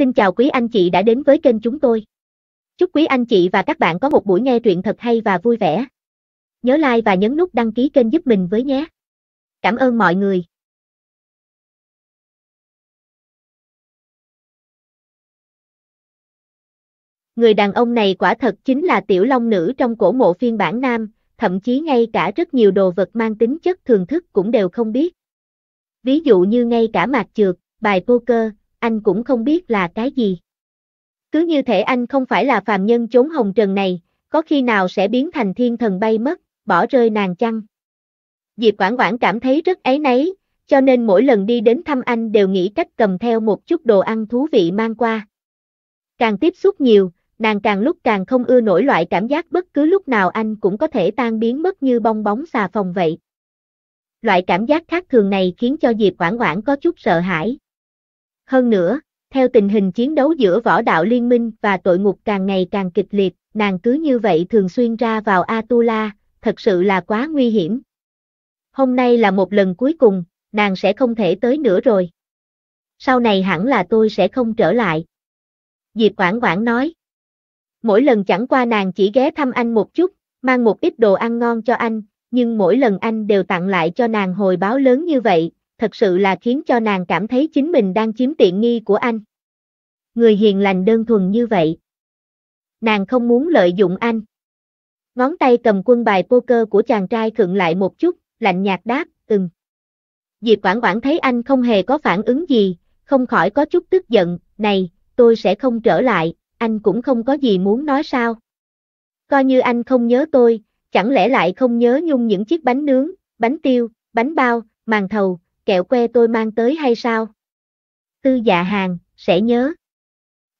Xin chào quý anh chị đã đến với kênh chúng tôi. Chúc quý anh chị và các bạn có một buổi nghe truyện thật hay và vui vẻ. Nhớ like và nhấn nút đăng ký kênh giúp mình với nhé. Cảm ơn mọi người. Người đàn ông này quả thật chính là tiểu long nữ trong cổ mộ phiên bản nam, thậm chí ngay cả rất nhiều đồ vật mang tính chất thường thức cũng đều không biết. Ví dụ như ngay cả mạc trượt, bài poker, anh cũng không biết là cái gì. Cứ như thể anh không phải là phàm nhân chốn hồng trần này, có khi nào sẽ biến thành thiên thần bay mất, bỏ rơi nàng chăng? Diệp Quảng Quảng cảm thấy rất ấy nấy, cho nên mỗi lần đi đến thăm anh đều nghĩ cách cầm theo một chút đồ ăn thú vị mang qua. Càng tiếp xúc nhiều, nàng càng lúc càng không ưa nổi loại cảm giác bất cứ lúc nào anh cũng có thể tan biến mất như bong bóng xà phòng vậy. Loại cảm giác khác thường này khiến cho Diệp Quảng Quảng có chút sợ hãi. Hơn nữa, theo tình hình chiến đấu giữa võ đạo liên minh và tội ngục càng ngày càng kịch liệt, nàng cứ như vậy thường xuyên ra vào Atula, thật sự là quá nguy hiểm. Hôm nay là một lần cuối cùng, nàng sẽ không thể tới nữa rồi. Sau này hẳn là tôi sẽ không trở lại. Diệp Quảng Quảng nói. Mỗi lần chẳng qua nàng chỉ ghé thăm anh một chút, mang một ít đồ ăn ngon cho anh, nhưng mỗi lần anh đều tặng lại cho nàng hồi báo lớn như vậy, thật sự là khiến cho nàng cảm thấy chính mình đang chiếm tiện nghi của anh. Người hiền lành đơn thuần như vậy. Nàng không muốn lợi dụng anh. Ngón tay cầm quân bài poker của chàng trai khựng lại một chút, lạnh nhạt đáp, ừm. Diệp Quảng Quảng thấy anh không hề có phản ứng gì, không khỏi có chút tức giận, này, tôi sẽ không trở lại, anh cũng không có gì muốn nói sao. Coi như anh không nhớ tôi, chẳng lẽ lại không nhớ nhung những chiếc bánh nướng, bánh tiêu, bánh bao, màn thầu, kẹo que tôi mang tới hay sao? Tư dạ hàng, sẽ nhớ.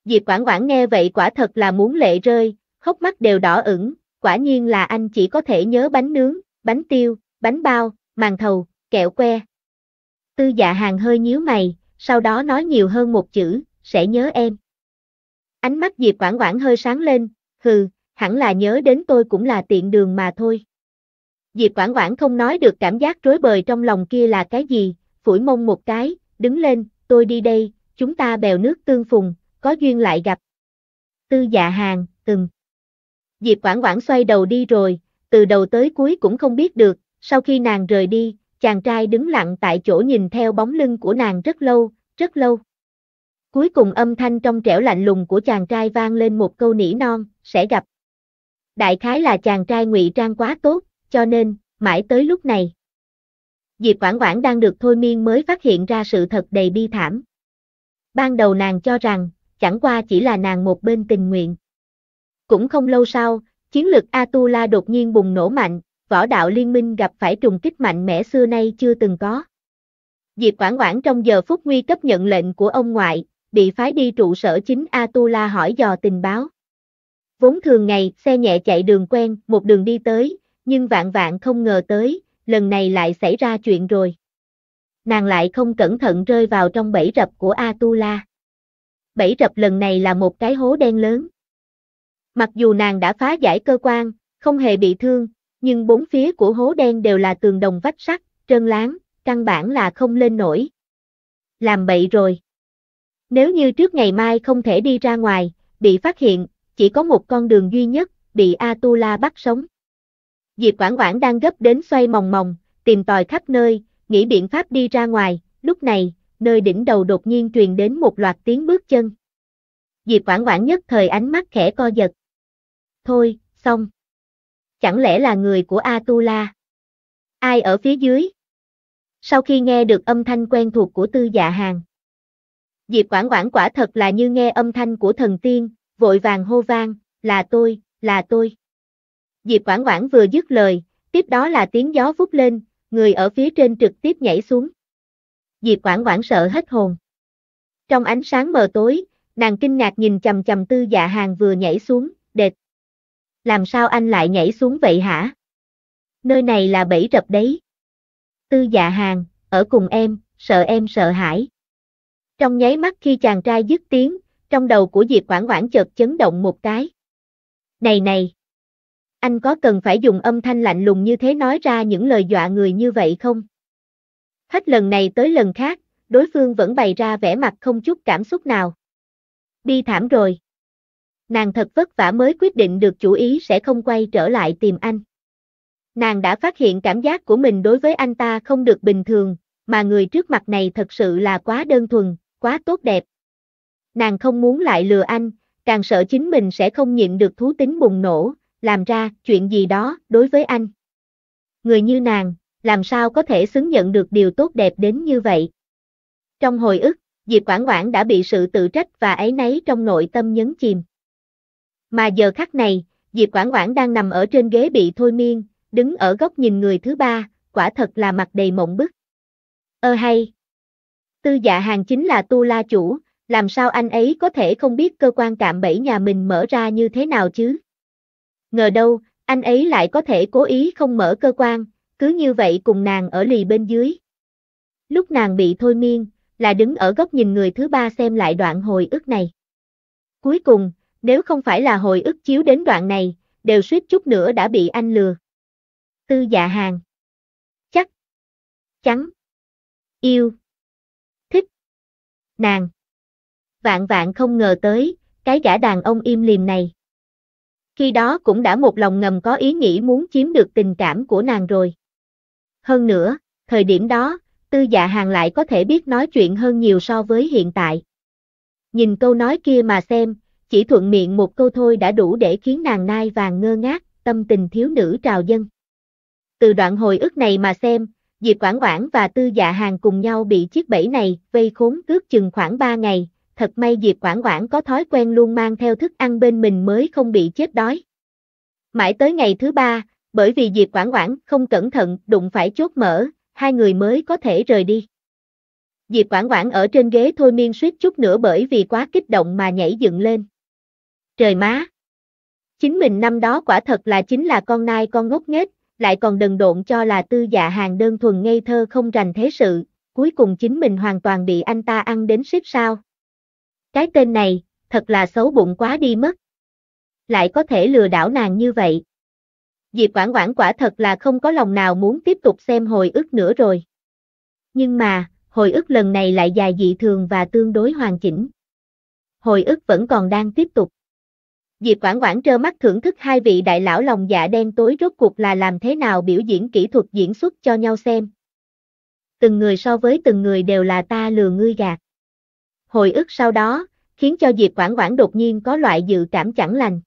Diệp Quảng Quảng nghe vậy quả thật là muốn lệ rơi, khóc mắt đều đỏ ửng, quả nhiên là anh chỉ có thể nhớ bánh nướng, bánh tiêu, bánh bao, màng thầu, kẹo que. Tư dạ hàng hơi nhíu mày, sau đó nói nhiều hơn một chữ, sẽ nhớ em. Ánh mắt Diệp Quảng Quảng hơi sáng lên, hừ, hẳn là nhớ đến tôi cũng là tiện đường mà thôi. Diệp Quảng Quảng không nói được cảm giác rối bời trong lòng kia là cái gì, phủi mông một cái, đứng lên, tôi đi đây, chúng ta bèo nước tương phùng, có duyên lại gặp. Tư dạ hàng, từng. Diệp Quảng Quảng xoay đầu đi rồi, từ đầu tới cuối cũng không biết được, sau khi nàng rời đi, chàng trai đứng lặng tại chỗ nhìn theo bóng lưng của nàng rất lâu, rất lâu. Cuối cùng âm thanh trong trẻo lạnh lùng của chàng trai vang lên một câu nỉ non, sẽ gặp. Đại khái là chàng trai ngụy trang quá tốt, cho nên, mãi tới lúc này. Diệp Quảng Quảng đang được thôi miên mới phát hiện ra sự thật đầy bi thảm. Ban đầu nàng cho rằng, chẳng qua chỉ là nàng một bên tình nguyện. Cũng không lâu sau, chiến lực Atula đột nhiên bùng nổ mạnh, võ đạo liên minh gặp phải trùng kích mạnh mẽ xưa nay chưa từng có. Diệp Quảng Quảng trong giờ phút nguy cấp nhận lệnh của ông ngoại, bị phái đi trụ sở chính Atula hỏi dò tình báo. Vốn thường ngày, xe nhẹ chạy đường quen, một đường đi tới, nhưng vạn vạn không ngờ tới, lần này lại xảy ra chuyện rồi. Nàng lại không cẩn thận rơi vào trong bẫy rập của Atula. Bẫy rập lần này là một cái hố đen lớn. Mặc dù nàng đã phá giải cơ quan, không hề bị thương, nhưng bốn phía của hố đen đều là tường đồng vách sắt, trơn láng, căn bản là không lên nổi. Làm bậy rồi. Nếu như trước ngày mai không thể đi ra ngoài, bị phát hiện, chỉ có một con đường duy nhất, bị Atula bắt sống. Diệp Quảng Quảng đang gấp đến xoay mòng mòng, tìm tòi khắp nơi, nghĩ biện pháp đi ra ngoài, lúc này, nơi đỉnh đầu đột nhiên truyền đến một loạt tiếng bước chân. Diệp Quảng Quảng nhất thời ánh mắt khẽ co giật. Thôi, xong. Chẳng lẽ là người của Atula? Ai ở phía dưới? Sau khi nghe được âm thanh quen thuộc của tư dạ hàng, Diệp Quảng Quảng quả thật là như nghe âm thanh của thần tiên, vội vàng hô vang, là tôi, là tôi. Diệp Quảng Quảng vừa dứt lời, tiếp đó là tiếng gió vút lên, người ở phía trên trực tiếp nhảy xuống. Diệp Quảng Quảng sợ hết hồn. Trong ánh sáng mờ tối, nàng kinh ngạc nhìn chầm chầm tư dạ hàng vừa nhảy xuống, đệt. Làm sao anh lại nhảy xuống vậy hả? Nơi này là bẫy rập đấy. Tư dạ hàng, ở cùng em, sợ em sợ hãi. Trong nháy mắt khi chàng trai dứt tiếng, trong đầu của Diệp Quảng Quảng chợt chấn động một cái. Này này! Anh có cần phải dùng âm thanh lạnh lùng như thế nói ra những lời dọa người như vậy không? Hết lần này tới lần khác, đối phương vẫn bày ra vẻ mặt không chút cảm xúc nào. Đi thảm rồi. Nàng thật vất vả mới quyết định được chủ ý sẽ không quay trở lại tìm anh. Nàng đã phát hiện cảm giác của mình đối với anh ta không được bình thường, mà người trước mặt này thật sự là quá đơn thuần, quá tốt đẹp. Nàng không muốn lại lừa anh, càng sợ chính mình sẽ không nhịn được thú tính bùng nổ, làm ra chuyện gì đó đối với anh. Người như nàng, làm sao có thể xứng nhận được điều tốt đẹp đến như vậy. Trong hồi ức, Diệp Quảng Quảng đã bị sự tự trách và ấy nấy trong nội tâm nhấn chìm. Mà giờ khắc này, Diệp Quảng Quảng đang nằm ở trên ghế bị thôi miên, đứng ở góc nhìn người thứ ba, quả thật là mặt đầy mộng bức. Ơ hay! Tư dạ hàng chính là tu la chủ, làm sao anh ấy có thể không biết cơ quan cạm bẫy nhà mình mở ra như thế nào chứ? Ngờ đâu, anh ấy lại có thể cố ý không mở cơ quan, cứ như vậy cùng nàng ở lì bên dưới. Lúc nàng bị thôi miên, là đứng ở góc nhìn người thứ ba xem lại đoạn hồi ức này. Cuối cùng, nếu không phải là hồi ức chiếu đến đoạn này, đều suýt chút nữa đã bị anh lừa. Tư dạ hàng. Chắc. Chắn. Yêu. Thích. Nàng. Vạn vạn không ngờ tới, cái gã đàn ông im lìm này khi đó cũng đã một lòng ngầm có ý nghĩ muốn chiếm được tình cảm của nàng rồi. Hơn nữa, thời điểm đó, tư dạ hàng lại có thể biết nói chuyện hơn nhiều so với hiện tại. Nhìn câu nói kia mà xem, chỉ thuận miệng một câu thôi đã đủ để khiến nàng nai vàng ngơ ngác, tâm tình thiếu nữ trào dân. Từ đoạn hồi ức này mà xem, Diệp Quảng Quảng và Tư Dạ Hàng cùng nhau bị chiếc bẫy này vây khốn cướp chừng khoảng 3 ngày, thật may Diệp Quảng Quảng có thói quen luôn mang theo thức ăn bên mình mới không bị chết đói. Mãi tới ngày thứ ba, bởi vì Diệp Quảng Quảng không cẩn thận đụng phải chốt mở, hai người mới có thể rời đi. Diệp Quảng Quảng ở trên ghế thôi miên suýt chút nữa bởi vì quá kích động mà nhảy dựng lên. Trời má! Chính mình năm đó quả thật là chính là con nai con ngốc nghếch, lại còn đần độn cho là tư dạ hàng đơn thuần ngây thơ không rành thế sự, cuối cùng chính mình hoàn toàn bị anh ta ăn đến xếp sao. Cái tên này, thật là xấu bụng quá đi mất. Lại có thể lừa đảo nàng như vậy. Diệp Quảng Quảng quả thật là không có lòng nào muốn tiếp tục xem hồi ức nữa rồi. Nhưng mà, hồi ức lần này lại dài dị thường và tương đối hoàn chỉnh. Hồi ức vẫn còn đang tiếp tục. Diệp Quảng Quảng trơ mắt thưởng thức hai vị đại lão lòng dạ đen tối rốt cuộc là làm thế nào biểu diễn kỹ thuật diễn xuất cho nhau xem. Từng người so với từng người đều là ta lừa ngươi gạt. Hồi ức sau đó, khiến cho Diệp Quảng Quảng đột nhiên có loại dự cảm chẳng lành.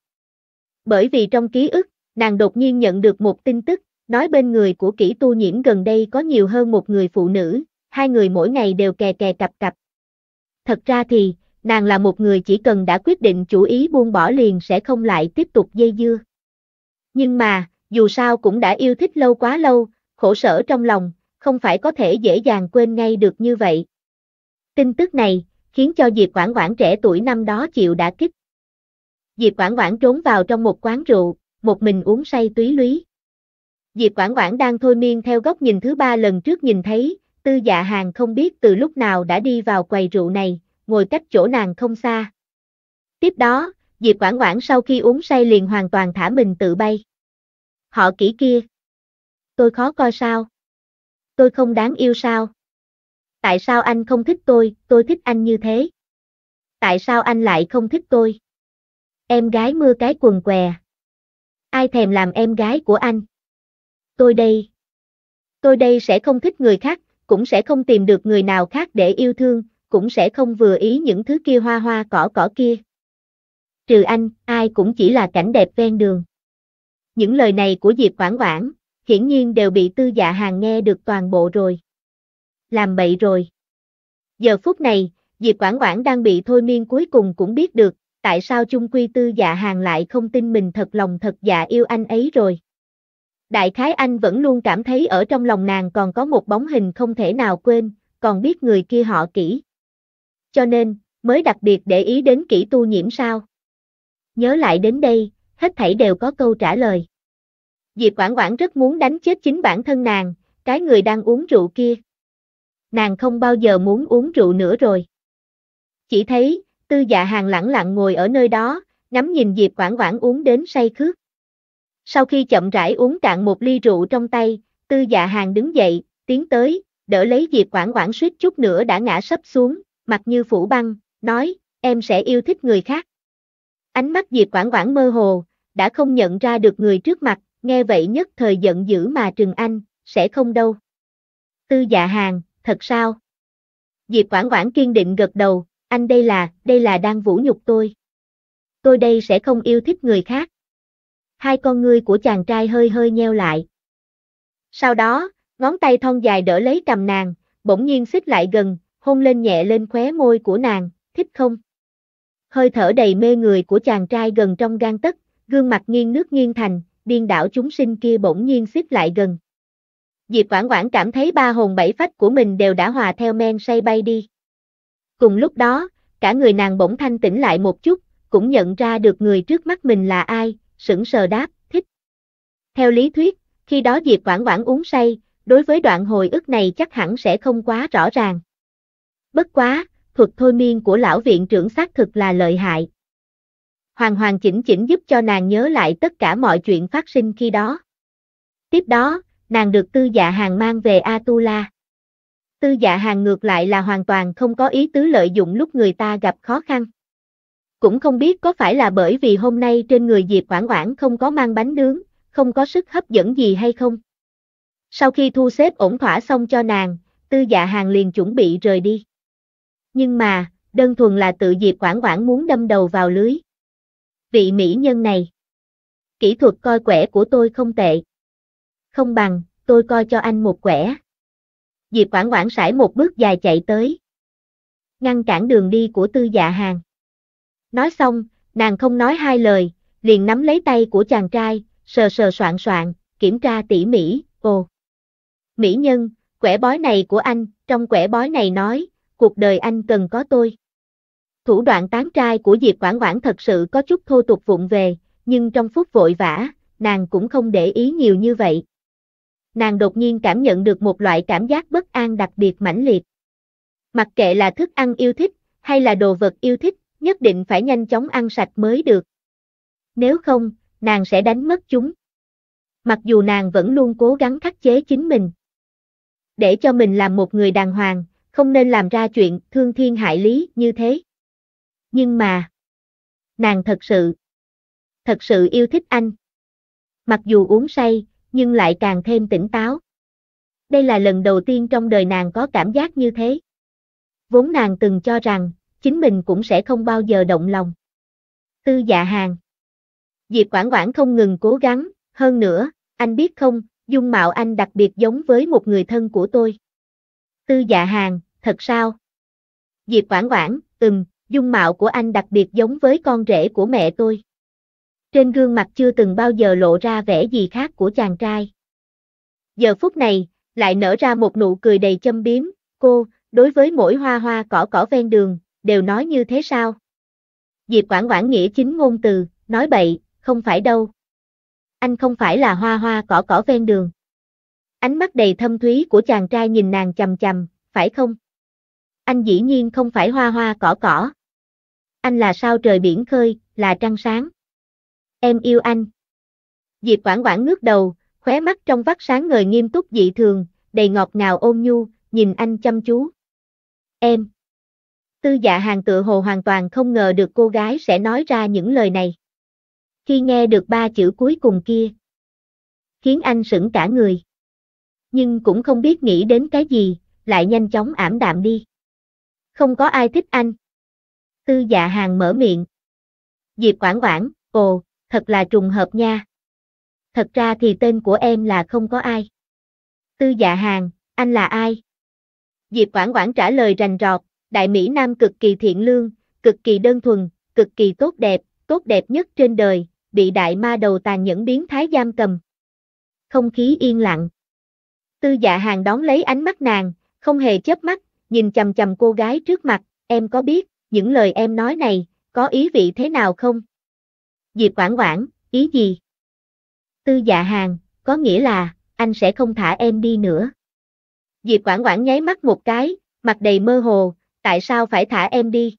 Bởi vì trong ký ức, nàng đột nhiên nhận được một tin tức, nói bên người của kỹ tu nhiễm gần đây có nhiều hơn một người phụ nữ, hai người mỗi ngày đều kè kè cặp cặp. Thật ra thì, nàng là một người chỉ cần đã quyết định chủ ý buông bỏ liền sẽ không lại tiếp tục dây dưa. Nhưng mà, dù sao cũng đã yêu thích lâu quá lâu, khổ sở trong lòng, không phải có thể dễ dàng quên ngay được như vậy. Tin tức này, khiến cho Diệp Quảng Quảng trẻ tuổi năm đó chịu đã kích. Diệp Quảng Quảng trốn vào trong một quán rượu, một mình uống say túy lúy. Diệp Quảng Quảng đang thôi miên theo góc nhìn thứ ba lần trước nhìn thấy, tư dạ hàng không biết từ lúc nào đã đi vào quầy rượu này, ngồi cách chỗ nàng không xa. Tiếp đó, Diệp Quảng Quảng sau khi uống say liền hoàn toàn thả mình tự bay. Họ kỹ kia. Tôi khó coi sao? Tôi không đáng yêu sao? Tại sao anh không thích tôi, tôi thích anh như thế? Tại sao anh lại không thích tôi? Em gái mưa cái quần què. Ai thèm làm em gái của anh? Tôi đây. Tôi đây sẽ không thích người khác, cũng sẽ không tìm được người nào khác để yêu thương, cũng sẽ không vừa ý những thứ kia hoa hoa cỏ cỏ kia. Trừ anh, ai cũng chỉ là cảnh đẹp ven đường. Những lời này của Diệp Quảng Quảng, hiển nhiên đều bị tư dạ hàng nghe được toàn bộ rồi làm bậy rồi. Giờ phút này, Diệp Quảng Quảng đang bị thôi miên cuối cùng cũng biết được, tại sao chung quy tư dạ hàng lại không tin mình thật lòng thật dạ yêu anh ấy rồi. Đại khái anh vẫn luôn cảm thấy ở trong lòng nàng còn có một bóng hình không thể nào quên, còn biết người kia họ kỹ. Cho nên, mới đặc biệt để ý đến kỹ tu nhiễm sao. Nhớ lại đến đây, hết thảy đều có câu trả lời. Diệp Quảng Quảng rất muốn đánh chết chính bản thân nàng, cái người đang uống rượu kia nàng không bao giờ muốn uống rượu nữa rồi. Chỉ thấy, tư dạ hàng lặng lặng ngồi ở nơi đó, ngắm nhìn Diệp Quảng Quảng uống đến say khướt. Sau khi chậm rãi uống cạn một ly rượu trong tay, tư dạ hàng đứng dậy, tiến tới, đỡ lấy Diệp Quảng Quảng suýt chút nữa đã ngã sấp xuống, mặt như phủ băng, nói, em sẽ yêu thích người khác. Ánh mắt Diệp Quảng Quảng mơ hồ, đã không nhận ra được người trước mặt, nghe vậy nhất thời giận dữ mà Trừng Anh, sẽ không đâu. Tư dạ hàng, thật sao? Diệp Quảng Quảng kiên định gật đầu, anh đây là, đây là đang vũ nhục tôi. Tôi đây sẽ không yêu thích người khác. Hai con ngươi của chàng trai hơi hơi nheo lại. Sau đó, ngón tay thon dài đỡ lấy cầm nàng, bỗng nhiên xích lại gần, hôn lên nhẹ lên khóe môi của nàng, thích không? Hơi thở đầy mê người của chàng trai gần trong gan tất, gương mặt nghiêng nước nghiêng thành, điên đảo chúng sinh kia bỗng nhiên xích lại gần. Diệp Quảng Quảng cảm thấy ba hồn bảy phách của mình đều đã hòa theo men say bay đi. Cùng lúc đó, cả người nàng bỗng thanh tỉnh lại một chút, cũng nhận ra được người trước mắt mình là ai, sững sờ đáp, thích. Theo lý thuyết, khi đó Diệp Quảng Quảng uống say, đối với đoạn hồi ức này chắc hẳn sẽ không quá rõ ràng. Bất quá, thuật thôi miên của lão viện trưởng xác thực là lợi hại. Hoàng hoàng chỉnh chỉnh giúp cho nàng nhớ lại tất cả mọi chuyện phát sinh khi đó. Tiếp đó, nàng được tư dạ hàng mang về Atula. Tư dạ hàng ngược lại là hoàn toàn không có ý tứ lợi dụng lúc người ta gặp khó khăn. Cũng không biết có phải là bởi vì hôm nay trên người Diệp Quảng Quảng không có mang bánh nướng, không có sức hấp dẫn gì hay không. Sau khi thu xếp ổn thỏa xong cho nàng, tư dạ hàng liền chuẩn bị rời đi. Nhưng mà, đơn thuần là tự Diệp Quảng Quảng muốn đâm đầu vào lưới. Vị mỹ nhân này. Kỹ thuật coi quẻ của tôi không tệ không bằng, tôi coi cho anh một quẻ. Diệp Quảng Quảng sải một bước dài chạy tới. Ngăn cản đường đi của tư dạ hàng. Nói xong, nàng không nói hai lời, liền nắm lấy tay của chàng trai, sờ sờ soạn soạn, kiểm tra tỉ mỉ, ồ. Mỹ nhân, quẻ bói này của anh, trong quẻ bói này nói, cuộc đời anh cần có tôi. Thủ đoạn tán trai của Diệp Quảng Quảng thật sự có chút thô tục vụng về, nhưng trong phút vội vã, nàng cũng không để ý nhiều như vậy nàng đột nhiên cảm nhận được một loại cảm giác bất an đặc biệt mãnh liệt. Mặc kệ là thức ăn yêu thích, hay là đồ vật yêu thích, nhất định phải nhanh chóng ăn sạch mới được. Nếu không, nàng sẽ đánh mất chúng. Mặc dù nàng vẫn luôn cố gắng khắc chế chính mình. Để cho mình làm một người đàng hoàng, không nên làm ra chuyện thương thiên hại lý như thế. Nhưng mà, nàng thật sự, thật sự yêu thích anh. Mặc dù uống say, nhưng lại càng thêm tỉnh táo. Đây là lần đầu tiên trong đời nàng có cảm giác như thế. Vốn nàng từng cho rằng, chính mình cũng sẽ không bao giờ động lòng. Tư dạ hàng. Diệp Quảng Quảng không ngừng cố gắng, hơn nữa, anh biết không, dung mạo anh đặc biệt giống với một người thân của tôi. Tư dạ hàng, thật sao? Diệp Quảng Quảng, ừm, dung mạo của anh đặc biệt giống với con rể của mẹ tôi trên gương mặt chưa từng bao giờ lộ ra vẻ gì khác của chàng trai. Giờ phút này, lại nở ra một nụ cười đầy châm biếm, cô, đối với mỗi hoa hoa cỏ cỏ ven đường, đều nói như thế sao? Diệp Quảng Quảng nghĩa chính ngôn từ, nói bậy, không phải đâu. Anh không phải là hoa hoa cỏ cỏ ven đường. Ánh mắt đầy thâm thúy của chàng trai nhìn nàng chầm chầm, phải không? Anh dĩ nhiên không phải hoa hoa cỏ cỏ. Anh là sao trời biển khơi, là trăng sáng. Em yêu anh. Diệp Quảng Quảng ngước đầu, khóe mắt trong vắt sáng ngời nghiêm túc dị thường, đầy ngọt ngào ôm nhu, nhìn anh chăm chú. Em. Tư dạ hàng tựa hồ hoàn toàn không ngờ được cô gái sẽ nói ra những lời này. Khi nghe được ba chữ cuối cùng kia, khiến anh sững cả người. Nhưng cũng không biết nghĩ đến cái gì, lại nhanh chóng ảm đạm đi. Không có ai thích anh. Tư dạ hàng mở miệng. Diệp Quảng Quảng, ồ, thật là trùng hợp nha. Thật ra thì tên của em là không có ai. Tư dạ hàng, anh là ai? Diệp Quảng Quảng trả lời rành rọt, Đại Mỹ Nam cực kỳ thiện lương, cực kỳ đơn thuần, cực kỳ tốt đẹp, tốt đẹp nhất trên đời, bị đại ma đầu tàn nhẫn biến thái giam cầm. Không khí yên lặng. Tư dạ hàng đón lấy ánh mắt nàng, không hề chớp mắt, nhìn chầm chầm cô gái trước mặt, em có biết, những lời em nói này, có ý vị thế nào không? Diệp Quảng Quảng, ý gì? Tư dạ hàng, có nghĩa là, anh sẽ không thả em đi nữa. Diệp Quảng Quảng nháy mắt một cái, mặt đầy mơ hồ, tại sao phải thả em đi?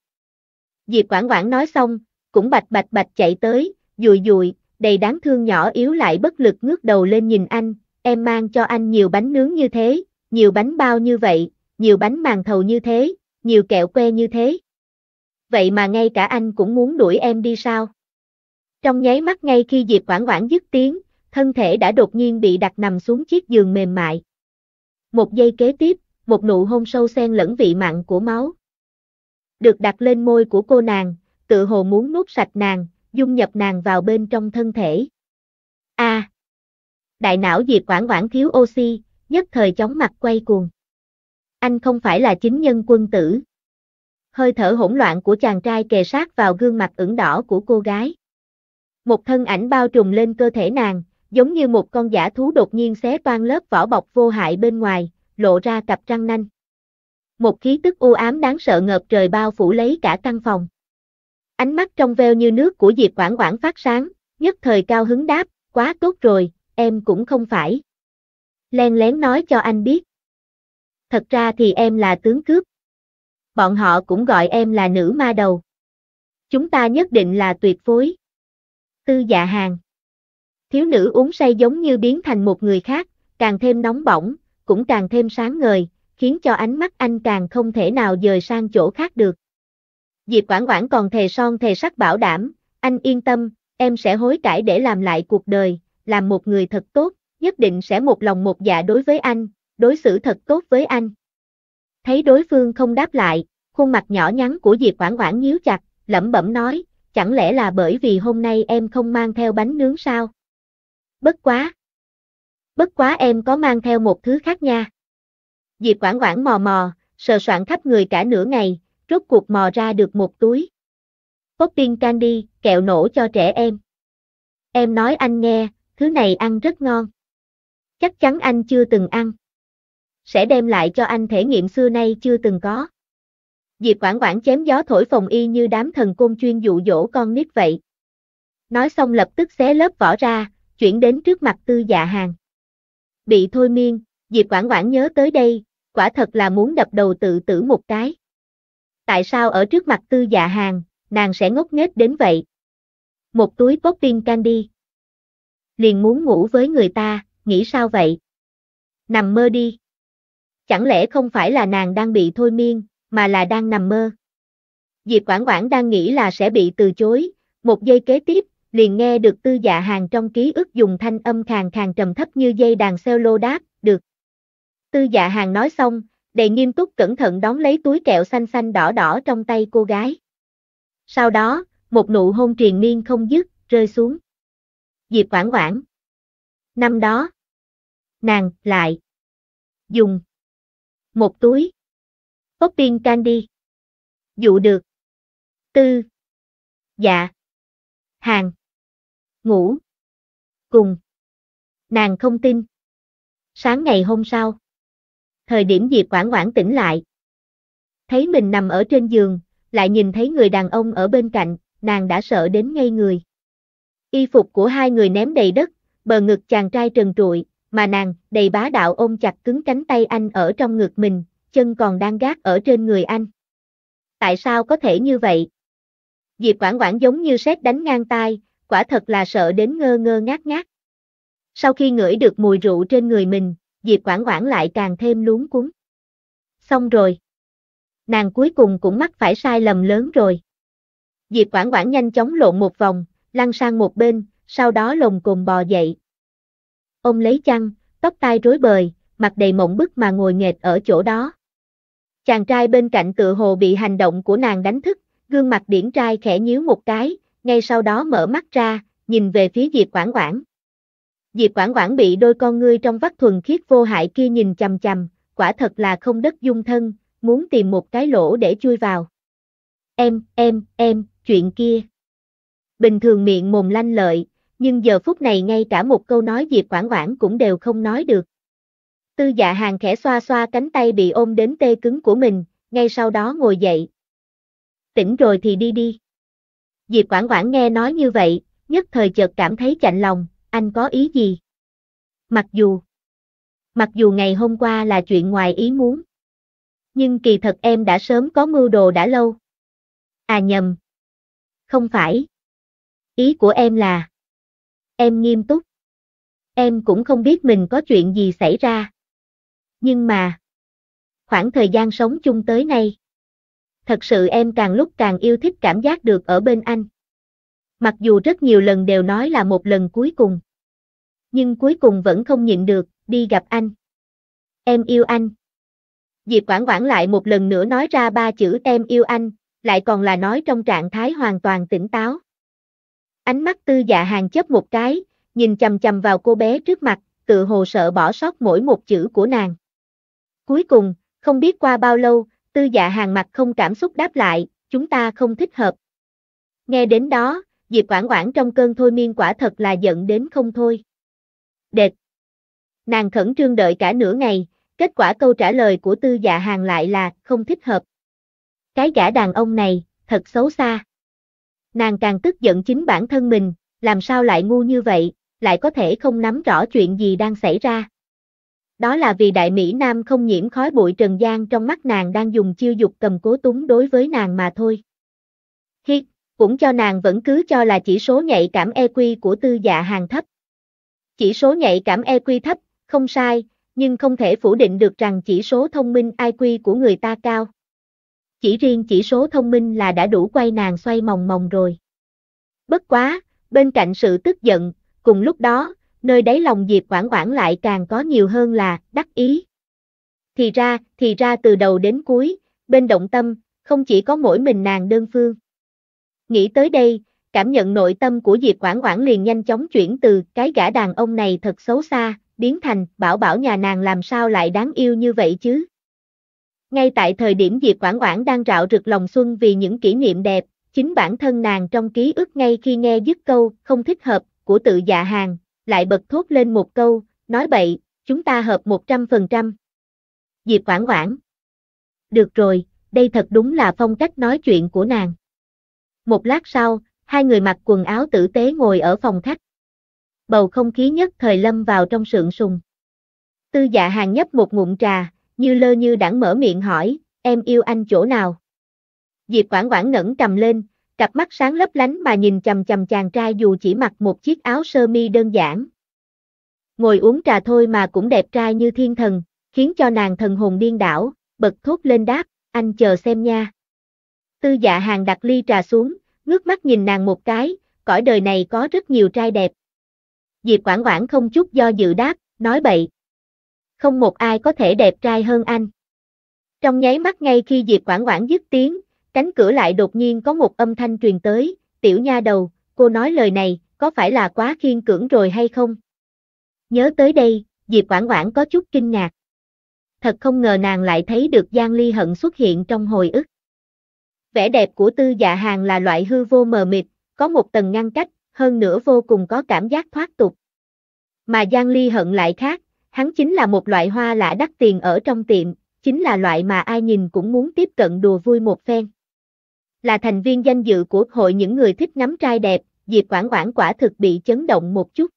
Diệp Quảng Quảng nói xong, cũng bạch bạch bạch chạy tới, dùi dùi, đầy đáng thương nhỏ yếu lại bất lực ngước đầu lên nhìn anh, em mang cho anh nhiều bánh nướng như thế, nhiều bánh bao như vậy, nhiều bánh màng thầu như thế, nhiều kẹo que như thế. Vậy mà ngay cả anh cũng muốn đuổi em đi sao? Trong nháy mắt ngay khi Diệp Quảng Quảng dứt tiếng, thân thể đã đột nhiên bị đặt nằm xuống chiếc giường mềm mại. Một giây kế tiếp, một nụ hôn sâu xen lẫn vị mặn của máu. Được đặt lên môi của cô nàng, tự hồ muốn nuốt sạch nàng, dung nhập nàng vào bên trong thân thể. A. À, đại não Diệp Quảng Quảng thiếu oxy, nhất thời chóng mặt quay cuồng. Anh không phải là chính nhân quân tử. Hơi thở hỗn loạn của chàng trai kề sát vào gương mặt ửng đỏ của cô gái. Một thân ảnh bao trùm lên cơ thể nàng, giống như một con giả thú đột nhiên xé toan lớp vỏ bọc vô hại bên ngoài, lộ ra cặp răng nanh. Một khí tức u ám đáng sợ ngợp trời bao phủ lấy cả căn phòng. Ánh mắt trong veo như nước của Diệp Quảng Quảng phát sáng, nhất thời cao hứng đáp, quá tốt rồi, em cũng không phải. Len lén nói cho anh biết. Thật ra thì em là tướng cướp. Bọn họ cũng gọi em là nữ ma đầu. Chúng ta nhất định là tuyệt phối tư dạ hàng. Thiếu nữ uống say giống như biến thành một người khác, càng thêm nóng bỏng, cũng càng thêm sáng ngời, khiến cho ánh mắt anh càng không thể nào dời sang chỗ khác được. Diệp Quảng Quảng còn thề son thề sắc bảo đảm, anh yên tâm, em sẽ hối cải để làm lại cuộc đời, làm một người thật tốt, nhất định sẽ một lòng một dạ đối với anh, đối xử thật tốt với anh. Thấy đối phương không đáp lại, khuôn mặt nhỏ nhắn của Diệp Quảng Quảng nhíu chặt, lẩm bẩm nói, chẳng lẽ là bởi vì hôm nay em không mang theo bánh nướng sao? Bất quá. Bất quá em có mang theo một thứ khác nha. Diệp Quảng Quảng mò mò, sờ soạn khắp người cả nửa ngày, rốt cuộc mò ra được một túi. Popping candy, kẹo nổ cho trẻ em. Em nói anh nghe, thứ này ăn rất ngon. Chắc chắn anh chưa từng ăn. Sẽ đem lại cho anh thể nghiệm xưa nay chưa từng có. Diệp Quảng Quảng chém gió thổi phồng y như đám thần côn chuyên dụ dỗ con nít vậy. Nói xong lập tức xé lớp vỏ ra, chuyển đến trước mặt tư dạ hàng. Bị thôi miên, Diệp Quảng Quảng nhớ tới đây, quả thật là muốn đập đầu tự tử một cái. Tại sao ở trước mặt tư dạ hàng, nàng sẽ ngốc nghếch đến vậy? Một túi popping candy. Liền muốn ngủ với người ta, nghĩ sao vậy? Nằm mơ đi. Chẳng lẽ không phải là nàng đang bị thôi miên, mà là đang nằm mơ. Diệp Quảng Quảng đang nghĩ là sẽ bị từ chối, một giây kế tiếp, liền nghe được tư dạ hàng trong ký ức dùng thanh âm khàn khàn trầm thấp như dây đàn solo đáp, được. Tư dạ hàng nói xong, đầy nghiêm túc cẩn thận đón lấy túi kẹo xanh xanh đỏ đỏ trong tay cô gái. Sau đó, một nụ hôn triền miên không dứt, rơi xuống. Diệp Quảng Quảng. Năm đó, nàng lại dùng một túi Popping Candy. Dụ được. Tư. Dạ. Hàng. Ngủ. Cùng. Nàng không tin. Sáng ngày hôm sau. Thời điểm Diệp Quảng Quảng tỉnh lại. Thấy mình nằm ở trên giường, lại nhìn thấy người đàn ông ở bên cạnh, nàng đã sợ đến ngây người. Y phục của hai người ném đầy đất, bờ ngực chàng trai trần trụi, mà nàng đầy bá đạo ôm chặt cứng cánh tay anh ở trong ngực mình, chân còn đang gác ở trên người anh. Tại sao có thể như vậy? Diệp Quảng Quảng giống như sét đánh ngang tai, quả thật là sợ đến ngơ ngơ ngác ngác. Sau khi ngửi được mùi rượu trên người mình, Diệp Quảng Quảng lại càng thêm luống cuống. Xong rồi. Nàng cuối cùng cũng mắc phải sai lầm lớn rồi. Diệp Quảng Quảng nhanh chóng lộn một vòng, lăn sang một bên, sau đó lồng cồn bò dậy. Ông lấy chăn, tóc tai rối bời, mặt đầy mộng bức mà ngồi nghệt ở chỗ đó. Chàng trai bên cạnh tựa hồ bị hành động của nàng đánh thức, gương mặt điển trai khẽ nhíu một cái, ngay sau đó mở mắt ra, nhìn về phía Diệp Quảng Quảng. Diệp Quảng Quảng bị đôi con ngươi trong vắt thuần khiết vô hại kia nhìn chằm chằm, quả thật là không đất dung thân, muốn tìm một cái lỗ để chui vào. Em, em, em, chuyện kia. Bình thường miệng mồm lanh lợi, nhưng giờ phút này ngay cả một câu nói Diệp Quảng Quảng cũng đều không nói được. Tư dạ hàng khẽ xoa xoa cánh tay bị ôm đến tê cứng của mình, ngay sau đó ngồi dậy. Tỉnh rồi thì đi đi. Diệp Quảng Quảng nghe nói như vậy, nhất thời chợt cảm thấy chạnh lòng, anh có ý gì? Mặc dù, mặc dù ngày hôm qua là chuyện ngoài ý muốn, nhưng kỳ thật em đã sớm có mưu đồ đã lâu. À nhầm. Không phải. Ý của em là, em nghiêm túc. Em cũng không biết mình có chuyện gì xảy ra. Nhưng mà, khoảng thời gian sống chung tới nay, thật sự em càng lúc càng yêu thích cảm giác được ở bên anh. Mặc dù rất nhiều lần đều nói là một lần cuối cùng, nhưng cuối cùng vẫn không nhịn được, đi gặp anh. Em yêu anh. Diệp Quảng Quảng lại một lần nữa nói ra ba chữ em yêu anh, lại còn là nói trong trạng thái hoàn toàn tỉnh táo. Ánh mắt tư dạ hàng chớp một cái, nhìn chầm chầm vào cô bé trước mặt, tự hồ sợ bỏ sót mỗi một chữ của nàng. Cuối cùng, không biết qua bao lâu, tư dạ hàng mặt không cảm xúc đáp lại, chúng ta không thích hợp. Nghe đến đó, Diệp Quảng Quảng trong cơn thôi miên quả thật là giận đến không thôi. Đệt. Nàng khẩn trương đợi cả nửa ngày, kết quả câu trả lời của tư dạ hàng lại là không thích hợp. Cái gã đàn ông này, thật xấu xa. Nàng càng tức giận chính bản thân mình, làm sao lại ngu như vậy, lại có thể không nắm rõ chuyện gì đang xảy ra đó là vì đại Mỹ Nam không nhiễm khói bụi trần gian trong mắt nàng đang dùng chiêu dục cầm cố túng đối với nàng mà thôi. Hiệt, cũng cho nàng vẫn cứ cho là chỉ số nhạy cảm EQ của tư dạ hàng thấp. Chỉ số nhạy cảm EQ thấp, không sai, nhưng không thể phủ định được rằng chỉ số thông minh IQ của người ta cao. Chỉ riêng chỉ số thông minh là đã đủ quay nàng xoay mòng mòng rồi. Bất quá, bên cạnh sự tức giận, cùng lúc đó, nơi đáy lòng Diệp Quảng Quảng lại càng có nhiều hơn là đắc ý. Thì ra, thì ra từ đầu đến cuối, bên động tâm, không chỉ có mỗi mình nàng đơn phương. Nghĩ tới đây, cảm nhận nội tâm của Diệp Quảng Quảng liền nhanh chóng chuyển từ cái gã đàn ông này thật xấu xa, biến thành bảo bảo nhà nàng làm sao lại đáng yêu như vậy chứ. Ngay tại thời điểm Diệp Quảng Quảng đang rạo rực lòng xuân vì những kỷ niệm đẹp, chính bản thân nàng trong ký ức ngay khi nghe dứt câu không thích hợp của tự dạ hàng, lại bật thốt lên một câu, nói bậy, chúng ta hợp 100%. Diệp Quảng Quảng. Được rồi, đây thật đúng là phong cách nói chuyện của nàng. Một lát sau, hai người mặc quần áo tử tế ngồi ở phòng khách. Bầu không khí nhất thời lâm vào trong sượng sùng. Tư dạ hàng nhấp một ngụm trà, như lơ như đãng mở miệng hỏi, em yêu anh chỗ nào? Diệp Quảng Quảng ngẩng cầm lên, cặp mắt sáng lấp lánh mà nhìn chầm chầm chàng trai dù chỉ mặc một chiếc áo sơ mi đơn giản. Ngồi uống trà thôi mà cũng đẹp trai như thiên thần, khiến cho nàng thần hồn điên đảo, bật thốt lên đáp, anh chờ xem nha. Tư dạ hàng đặt ly trà xuống, ngước mắt nhìn nàng một cái, cõi đời này có rất nhiều trai đẹp. Diệp Quảng Quảng không chút do dự đáp, nói bậy. Không một ai có thể đẹp trai hơn anh. Trong nháy mắt ngay khi Diệp Quảng Quảng dứt tiếng, Cánh cửa lại đột nhiên có một âm thanh truyền tới, tiểu nha đầu, cô nói lời này, có phải là quá khiên cưỡng rồi hay không? Nhớ tới đây, Diệp Quảng Quảng có chút kinh ngạc. Thật không ngờ nàng lại thấy được Giang Ly Hận xuất hiện trong hồi ức. Vẻ đẹp của tư dạ hàng là loại hư vô mờ mịt, có một tầng ngăn cách, hơn nữa vô cùng có cảm giác thoát tục. Mà Giang Ly Hận lại khác, hắn chính là một loại hoa lạ đắt tiền ở trong tiệm, chính là loại mà ai nhìn cũng muốn tiếp cận đùa vui một phen là thành viên danh dự của hội những người thích ngắm trai đẹp, Diệp Quảng Quảng quả thực bị chấn động một chút.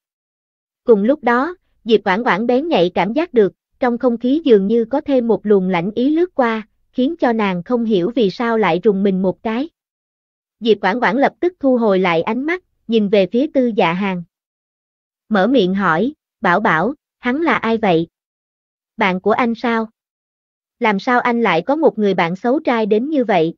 Cùng lúc đó, Diệp Quảng Quảng bén nhạy cảm giác được, trong không khí dường như có thêm một luồng lạnh ý lướt qua, khiến cho nàng không hiểu vì sao lại rùng mình một cái. Diệp Quảng Quảng lập tức thu hồi lại ánh mắt, nhìn về phía tư dạ hàng. Mở miệng hỏi, bảo bảo, hắn là ai vậy? Bạn của anh sao? Làm sao anh lại có một người bạn xấu trai đến như vậy,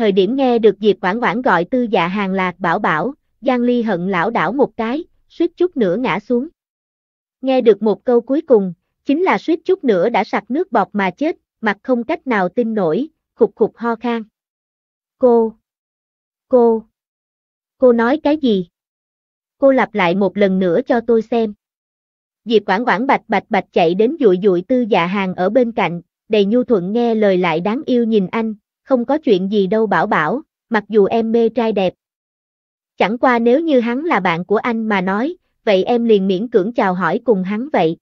thời điểm nghe được Diệp Quảng Quảng gọi tư dạ hàng lạc bảo bảo, Giang Ly hận lão đảo một cái, suýt chút nữa ngã xuống. Nghe được một câu cuối cùng, chính là suýt chút nữa đã sặc nước bọt mà chết, mặt không cách nào tin nổi, khục khục ho khan. Cô! Cô! Cô nói cái gì? Cô lặp lại một lần nữa cho tôi xem. Diệp Quảng Quảng bạch bạch bạch chạy đến dụi dụi tư dạ hàng ở bên cạnh, đầy nhu thuận nghe lời lại đáng yêu nhìn anh, không có chuyện gì đâu bảo bảo, mặc dù em mê trai đẹp. Chẳng qua nếu như hắn là bạn của anh mà nói, vậy em liền miễn cưỡng chào hỏi cùng hắn vậy.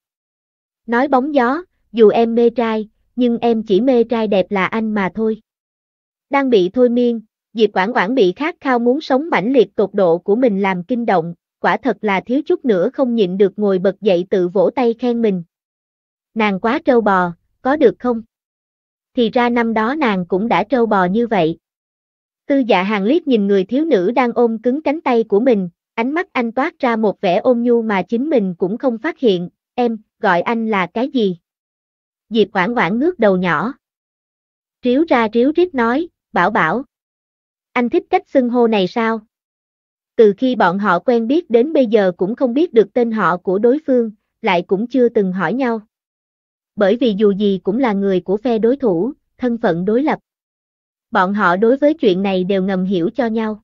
Nói bóng gió, dù em mê trai, nhưng em chỉ mê trai đẹp là anh mà thôi. Đang bị thôi miên, Diệp Quảng Quảng bị khát khao muốn sống mãnh liệt tột độ của mình làm kinh động, quả thật là thiếu chút nữa không nhịn được ngồi bật dậy tự vỗ tay khen mình. Nàng quá trâu bò, có được không? thì ra năm đó nàng cũng đã trâu bò như vậy. Tư dạ hàng liếc nhìn người thiếu nữ đang ôm cứng cánh tay của mình, ánh mắt anh toát ra một vẻ ôn nhu mà chính mình cũng không phát hiện, em, gọi anh là cái gì? Diệp quảng quảng ngước đầu nhỏ. Triếu ra Triếu Riết nói, bảo bảo. Anh thích cách xưng hô này sao? Từ khi bọn họ quen biết đến bây giờ cũng không biết được tên họ của đối phương, lại cũng chưa từng hỏi nhau bởi vì dù gì cũng là người của phe đối thủ, thân phận đối lập. Bọn họ đối với chuyện này đều ngầm hiểu cho nhau.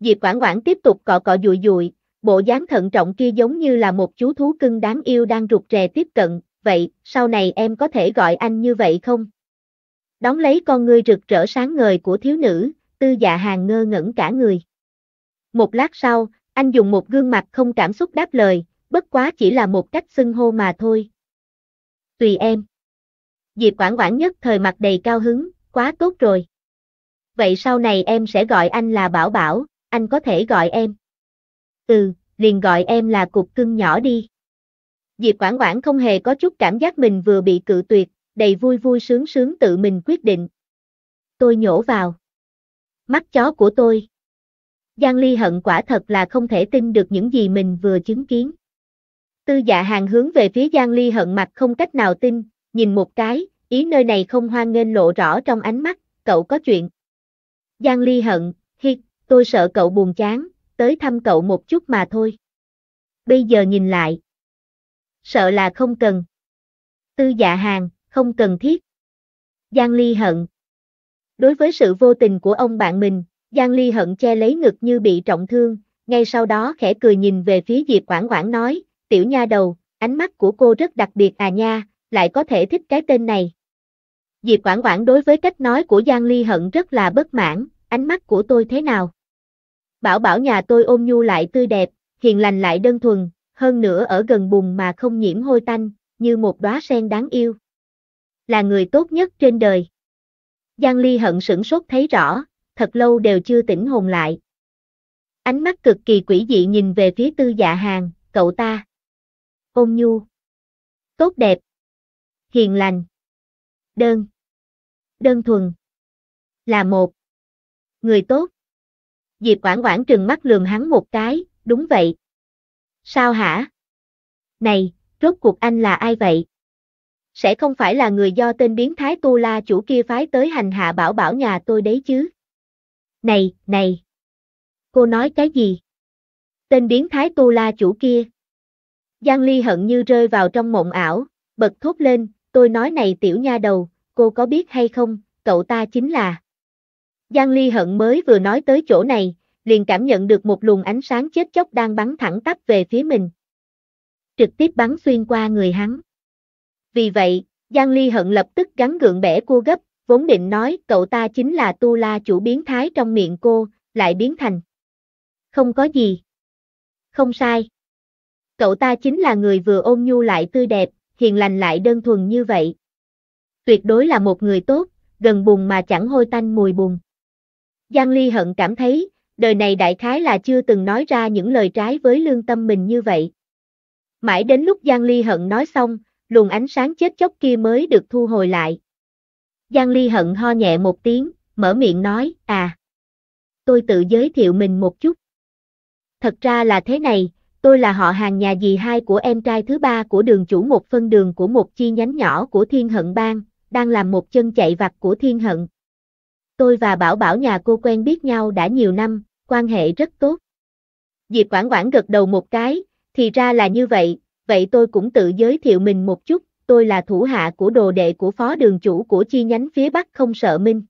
Diệp Quảng Quảng tiếp tục cọ cọ dụi dụi, bộ dáng thận trọng kia giống như là một chú thú cưng đáng yêu đang rụt rè tiếp cận, vậy, sau này em có thể gọi anh như vậy không? Đóng lấy con ngươi rực rỡ sáng ngời của thiếu nữ, tư dạ hàng ngơ ngẩn cả người. Một lát sau, anh dùng một gương mặt không cảm xúc đáp lời, bất quá chỉ là một cách xưng hô mà thôi, tùy em. Diệp Quảng Quảng nhất thời mặt đầy cao hứng, quá tốt rồi. Vậy sau này em sẽ gọi anh là Bảo Bảo, anh có thể gọi em. Ừ, liền gọi em là cục cưng nhỏ đi. Diệp Quảng Quảng không hề có chút cảm giác mình vừa bị cự tuyệt, đầy vui vui sướng sướng tự mình quyết định. Tôi nhổ vào. Mắt chó của tôi. Giang Ly hận quả thật là không thể tin được những gì mình vừa chứng kiến. Tư dạ hàng hướng về phía Giang Ly hận mặt không cách nào tin, nhìn một cái, ý nơi này không hoan nghênh lộ rõ trong ánh mắt, cậu có chuyện. Giang Ly hận, hi, tôi sợ cậu buồn chán, tới thăm cậu một chút mà thôi. Bây giờ nhìn lại. Sợ là không cần. Tư dạ hàng, không cần thiết. Giang Ly hận. Đối với sự vô tình của ông bạn mình, Giang Ly hận che lấy ngực như bị trọng thương, ngay sau đó khẽ cười nhìn về phía Diệp Quảng Quảng nói, tiểu nha đầu, ánh mắt của cô rất đặc biệt à nha, lại có thể thích cái tên này. Diệp Quảng Quảng đối với cách nói của Giang Ly Hận rất là bất mãn, ánh mắt của tôi thế nào? Bảo bảo nhà tôi ôm nhu lại tươi đẹp, hiền lành lại đơn thuần, hơn nữa ở gần bùn mà không nhiễm hôi tanh, như một đóa sen đáng yêu. Là người tốt nhất trên đời. Giang Ly Hận sửng sốt thấy rõ, thật lâu đều chưa tỉnh hồn lại. Ánh mắt cực kỳ quỷ dị nhìn về phía tư dạ hàng, cậu ta ôn nhu, tốt đẹp, hiền lành, đơn, đơn thuần, là một, người tốt. Diệp Quảng Quảng trừng mắt lườm hắn một cái, đúng vậy. Sao hả? Này, rốt cuộc anh là ai vậy? Sẽ không phải là người do tên biến thái tu la chủ kia phái tới hành hạ bảo bảo nhà tôi đấy chứ? Này, này! Cô nói cái gì? Tên biến thái tu la chủ kia. Giang Ly hận như rơi vào trong mộng ảo, bật thốt lên, tôi nói này tiểu nha đầu, cô có biết hay không, cậu ta chính là. Giang Ly hận mới vừa nói tới chỗ này, liền cảm nhận được một luồng ánh sáng chết chóc đang bắn thẳng tắp về phía mình. Trực tiếp bắn xuyên qua người hắn. Vì vậy, Giang Ly hận lập tức gắn gượng bẻ cô gấp, vốn định nói cậu ta chính là tu la chủ biến thái trong miệng cô, lại biến thành. Không có gì. Không sai. Cậu ta chính là người vừa ôn nhu lại tươi đẹp, hiền lành lại đơn thuần như vậy. Tuyệt đối là một người tốt, gần bùn mà chẳng hôi tanh mùi bùn. Giang Ly hận cảm thấy, đời này đại khái là chưa từng nói ra những lời trái với lương tâm mình như vậy. Mãi đến lúc Giang Ly hận nói xong, luồng ánh sáng chết chóc kia mới được thu hồi lại. Giang Ly hận ho nhẹ một tiếng, mở miệng nói, à, tôi tự giới thiệu mình một chút. Thật ra là thế này, tôi là họ hàng nhà dì hai của em trai thứ ba của đường chủ một phân đường của một chi nhánh nhỏ của Thiên Hận Bang, đang làm một chân chạy vặt của Thiên Hận. Tôi và Bảo Bảo nhà cô quen biết nhau đã nhiều năm, quan hệ rất tốt. Diệp Quảng Quảng gật đầu một cái, thì ra là như vậy, vậy tôi cũng tự giới thiệu mình một chút, tôi là thủ hạ của đồ đệ của phó đường chủ của chi nhánh phía Bắc không sợ Minh.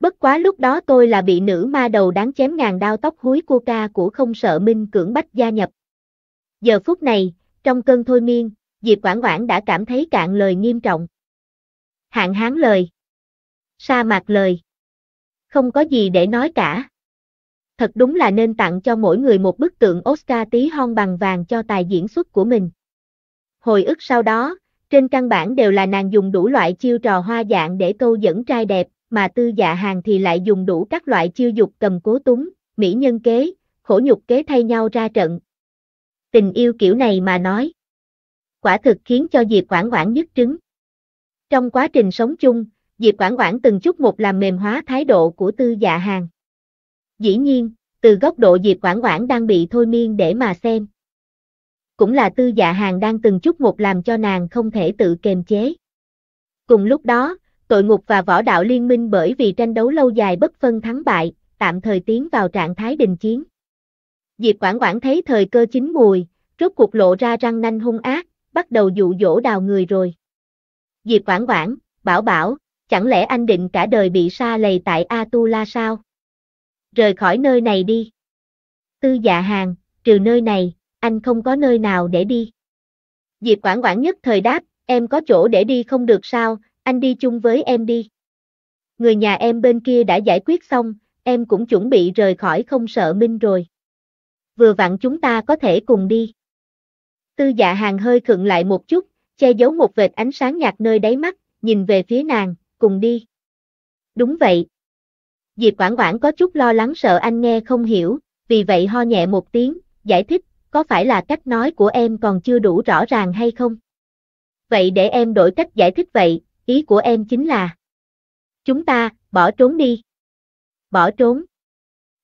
Bất quá lúc đó tôi là bị nữ ma đầu đáng chém ngàn đao tóc húi cua ca của không sợ minh cưỡng bách gia nhập. Giờ phút này, trong cơn thôi miên, Diệp Quảng Quảng đã cảm thấy cạn lời nghiêm trọng. Hạn hán lời. Sa mạc lời. Không có gì để nói cả. Thật đúng là nên tặng cho mỗi người một bức tượng Oscar tí hon bằng vàng cho tài diễn xuất của mình. Hồi ức sau đó, trên căn bản đều là nàng dùng đủ loại chiêu trò hoa dạng để câu dẫn trai đẹp, mà tư dạ hàng thì lại dùng đủ các loại chiêu dục cầm cố túng, mỹ nhân kế, khổ nhục kế thay nhau ra trận. Tình yêu kiểu này mà nói. Quả thực khiến cho Diệp Quảng Quảng nhức trứng. Trong quá trình sống chung, Diệp Quảng Quảng từng chút một làm mềm hóa thái độ của tư dạ hàng. Dĩ nhiên, từ góc độ Diệp Quảng Quảng đang bị thôi miên để mà xem. Cũng là tư dạ hàng đang từng chút một làm cho nàng không thể tự kềm chế. Cùng lúc đó, tội ngục và võ đạo liên minh bởi vì tranh đấu lâu dài bất phân thắng bại, tạm thời tiến vào trạng thái đình chiến. Diệp Quảng Quảng thấy thời cơ chín mùi, rốt cuộc lộ ra răng nanh hung ác, bắt đầu dụ dỗ đào người rồi. Diệp Quảng Quảng, bảo bảo, chẳng lẽ anh định cả đời bị sa lầy tại Atula sao? Rời khỏi nơi này đi. Tư dạ hàng, trừ nơi này, anh không có nơi nào để đi. Diệp Quảng Quảng nhất thời đáp, em có chỗ để đi không được sao, anh đi chung với em đi. Người nhà em bên kia đã giải quyết xong, em cũng chuẩn bị rời khỏi không sợ Minh rồi. Vừa vặn chúng ta có thể cùng đi. Tư dạ hàng hơi khựng lại một chút, che giấu một vệt ánh sáng nhạt nơi đáy mắt, nhìn về phía nàng, cùng đi. Đúng vậy. Diệp Quảng Quảng có chút lo lắng sợ anh nghe không hiểu, vì vậy ho nhẹ một tiếng, giải thích, có phải là cách nói của em còn chưa đủ rõ ràng hay không? Vậy để em đổi cách giải thích vậy, ý của em chính là Chúng ta, bỏ trốn đi. Bỏ trốn.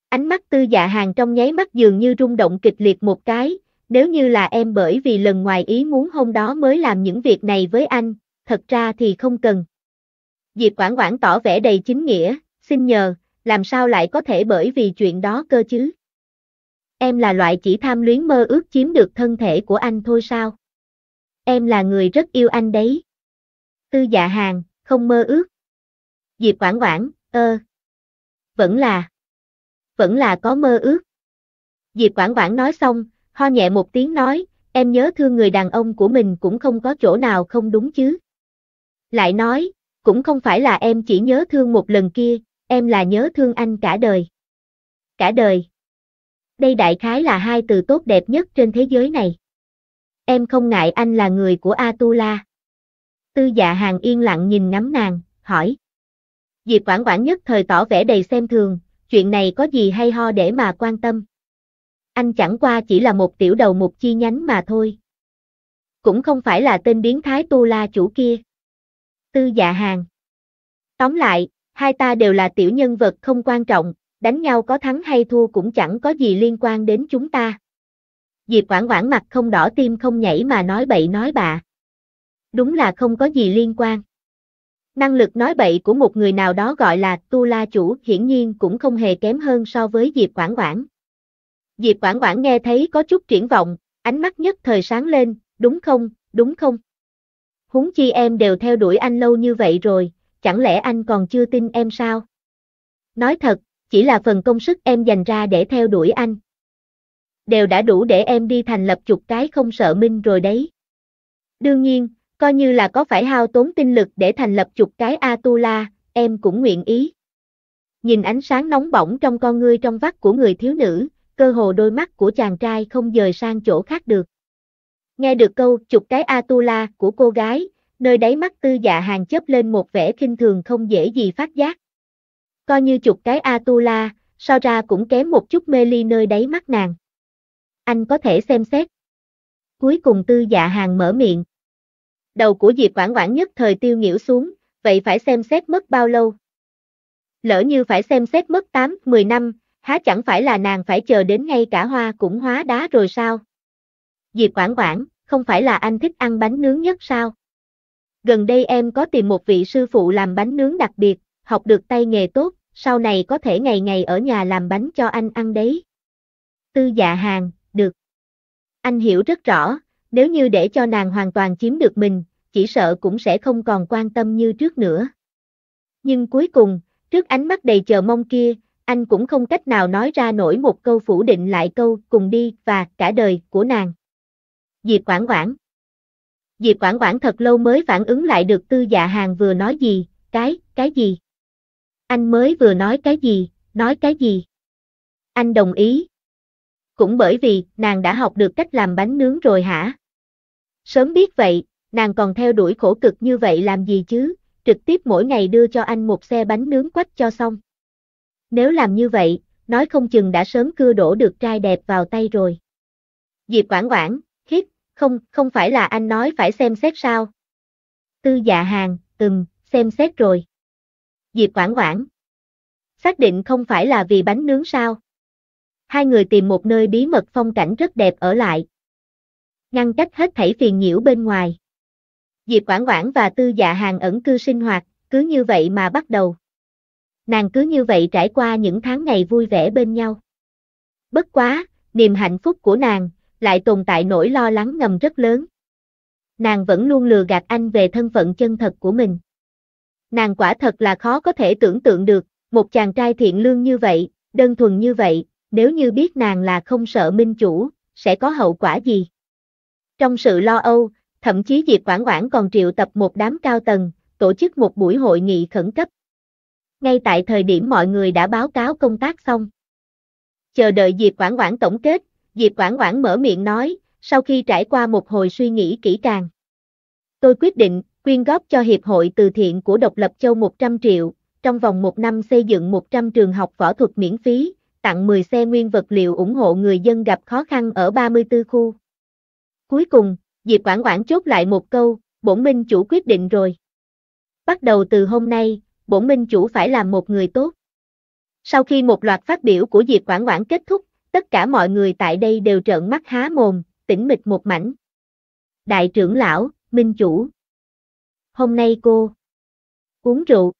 Ánh mắt tư dạ hàng trong nháy mắt dường như rung động kịch liệt một cái, nếu như là em bởi vì lần ngoài ý muốn hôm đó mới làm những việc này với anh, thật ra thì không cần. Diệp Quảng Quảng tỏ vẻ đầy chính nghĩa, xin nhờ, làm sao lại có thể bởi vì chuyện đó cơ chứ? Em là loại chỉ tham luyến mơ ước chiếm được thân thể của anh thôi sao? Em là người rất yêu anh đấy tư dạ hàng, không mơ ước. Diệp Quảng Quảng, ơ. Vẫn là. Vẫn là có mơ ước. Diệp Quảng Quảng nói xong, ho nhẹ một tiếng nói, em nhớ thương người đàn ông của mình cũng không có chỗ nào không đúng chứ. Lại nói, cũng không phải là em chỉ nhớ thương một lần kia, em là nhớ thương anh cả đời. Cả đời. Đây đại khái là hai từ tốt đẹp nhất trên thế giới này. Em không ngại anh là người của Atula. Tư dạ hàng yên lặng nhìn ngắm nàng, hỏi. Diệp Quảng Quảng nhất thời tỏ vẻ đầy xem thường, chuyện này có gì hay ho để mà quan tâm. Anh chẳng qua chỉ là một tiểu đầu mục chi nhánh mà thôi. Cũng không phải là tên biến thái tu la chủ kia. Tư dạ hàng. Tóm lại, hai ta đều là tiểu nhân vật không quan trọng, đánh nhau có thắng hay thua cũng chẳng có gì liên quan đến chúng ta. Diệp Quảng Quảng mặt không đỏ tim không nhảy mà nói bậy nói bạ đúng là không có gì liên quan. Năng lực nói bậy của một người nào đó gọi là tu la chủ hiển nhiên cũng không hề kém hơn so với Diệp Quảng Quảng. Diệp Quảng Quảng nghe thấy có chút triển vọng, ánh mắt nhất thời sáng lên, đúng không, đúng không? Huống chi em đều theo đuổi anh lâu như vậy rồi, chẳng lẽ anh còn chưa tin em sao? Nói thật, chỉ là phần công sức em dành ra để theo đuổi anh. Đều đã đủ để em đi thành lập chục cái không sợ minh rồi đấy. Đương nhiên, Coi như là có phải hao tốn tinh lực để thành lập chục cái Atula, em cũng nguyện ý. Nhìn ánh sáng nóng bỏng trong con ngươi trong vắt của người thiếu nữ, cơ hồ đôi mắt của chàng trai không dời sang chỗ khác được. Nghe được câu chục cái Atula của cô gái, nơi đáy mắt tư dạ hàng chớp lên một vẻ kinh thường không dễ gì phát giác. Coi như chục cái Atula, so ra cũng kém một chút mê ly nơi đáy mắt nàng. Anh có thể xem xét. Cuối cùng tư dạ hàng mở miệng đầu của Diệp quảng quảng nhất thời tiêu nghỉu xuống, vậy phải xem xét mất bao lâu? Lỡ như phải xem xét mất 8, 10 năm, há chẳng phải là nàng phải chờ đến ngay cả hoa cũng hóa đá rồi sao? Diệp quảng quảng, không phải là anh thích ăn bánh nướng nhất sao? Gần đây em có tìm một vị sư phụ làm bánh nướng đặc biệt, học được tay nghề tốt, sau này có thể ngày ngày ở nhà làm bánh cho anh ăn đấy. Tư dạ hàng, được. Anh hiểu rất rõ, nếu như để cho nàng hoàn toàn chiếm được mình, chỉ sợ cũng sẽ không còn quan tâm như trước nữa. Nhưng cuối cùng, trước ánh mắt đầy chờ mong kia, anh cũng không cách nào nói ra nổi một câu phủ định lại câu cùng đi và cả đời của nàng. Diệp Quảng Quảng Diệp Quảng Quảng thật lâu mới phản ứng lại được tư dạ hàng vừa nói gì, cái, cái gì. Anh mới vừa nói cái gì, nói cái gì. Anh đồng ý, cũng bởi vì nàng đã học được cách làm bánh nướng rồi hả? Sớm biết vậy, nàng còn theo đuổi khổ cực như vậy làm gì chứ, trực tiếp mỗi ngày đưa cho anh một xe bánh nướng quách cho xong. Nếu làm như vậy, nói không chừng đã sớm cưa đổ được trai đẹp vào tay rồi. Diệp Quảng Quảng, khiếp, không, không phải là anh nói phải xem xét sao? Tư dạ hàng, từng, xem xét rồi. Diệp Quảng Quảng. Xác định không phải là vì bánh nướng sao? hai người tìm một nơi bí mật phong cảnh rất đẹp ở lại. Ngăn cách hết thảy phiền nhiễu bên ngoài. Diệp Quảng Quảng và Tư Dạ Hàng ẩn cư sinh hoạt, cứ như vậy mà bắt đầu. Nàng cứ như vậy trải qua những tháng ngày vui vẻ bên nhau. Bất quá, niềm hạnh phúc của nàng, lại tồn tại nỗi lo lắng ngầm rất lớn. Nàng vẫn luôn lừa gạt anh về thân phận chân thật của mình. Nàng quả thật là khó có thể tưởng tượng được, một chàng trai thiện lương như vậy, đơn thuần như vậy, nếu như biết nàng là không sợ minh chủ, sẽ có hậu quả gì. Trong sự lo âu, thậm chí Diệp Quảng Quảng còn triệu tập một đám cao tầng, tổ chức một buổi hội nghị khẩn cấp. Ngay tại thời điểm mọi người đã báo cáo công tác xong. Chờ đợi Diệp Quảng Quảng tổng kết, Diệp Quảng Quảng mở miệng nói, sau khi trải qua một hồi suy nghĩ kỹ càng. Tôi quyết định quyên góp cho Hiệp hội từ thiện của Độc Lập Châu 100 triệu, trong vòng một năm xây dựng 100 trường học võ thuật miễn phí, tặng 10 xe nguyên vật liệu ủng hộ người dân gặp khó khăn ở 34 khu. Cuối cùng, Diệp Quảng Quảng chốt lại một câu, bổn minh chủ quyết định rồi. Bắt đầu từ hôm nay, bổn minh chủ phải làm một người tốt. Sau khi một loạt phát biểu của Diệp Quảng Quảng kết thúc, tất cả mọi người tại đây đều trợn mắt há mồm, tỉnh mịch một mảnh. Đại trưởng lão, minh chủ. Hôm nay cô uống rượu.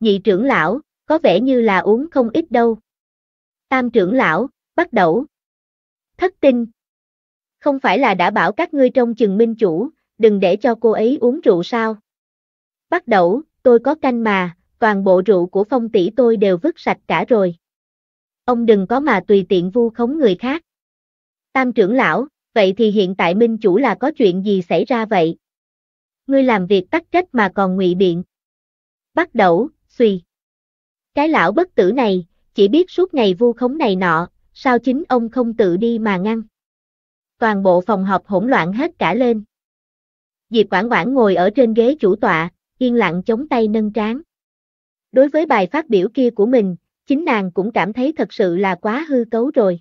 Nhị trưởng lão, có vẻ như là uống không ít đâu. Tam trưởng lão, bắt đầu. Thất tinh. Không phải là đã bảo các ngươi trong chừng minh chủ, đừng để cho cô ấy uống rượu sao. Bắt đầu, tôi có canh mà, toàn bộ rượu của phong tỷ tôi đều vứt sạch cả rồi. Ông đừng có mà tùy tiện vu khống người khác. Tam trưởng lão, vậy thì hiện tại minh chủ là có chuyện gì xảy ra vậy? Ngươi làm việc tắc trách mà còn ngụy biện. Bắt đầu, suy. Cái lão bất tử này, chỉ biết suốt ngày vu khống này nọ, sao chính ông không tự đi mà ngăn. Toàn bộ phòng họp hỗn loạn hết cả lên. Diệp Quảng Quảng ngồi ở trên ghế chủ tọa, yên lặng chống tay nâng trán. Đối với bài phát biểu kia của mình, chính nàng cũng cảm thấy thật sự là quá hư cấu rồi.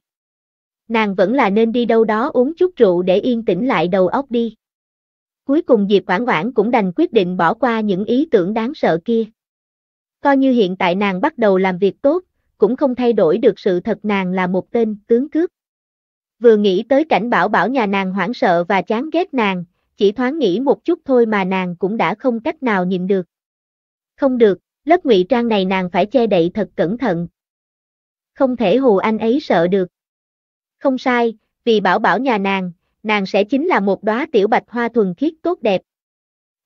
Nàng vẫn là nên đi đâu đó uống chút rượu để yên tĩnh lại đầu óc đi. Cuối cùng Diệp Quảng Quảng cũng đành quyết định bỏ qua những ý tưởng đáng sợ kia. Coi như hiện tại nàng bắt đầu làm việc tốt, cũng không thay đổi được sự thật nàng là một tên tướng cướp. Vừa nghĩ tới cảnh bảo bảo nhà nàng hoảng sợ và chán ghét nàng, chỉ thoáng nghĩ một chút thôi mà nàng cũng đã không cách nào nhìn được. Không được, lớp ngụy trang này nàng phải che đậy thật cẩn thận. Không thể hù anh ấy sợ được. Không sai, vì bảo bảo nhà nàng, nàng sẽ chính là một đóa tiểu bạch hoa thuần khiết tốt đẹp.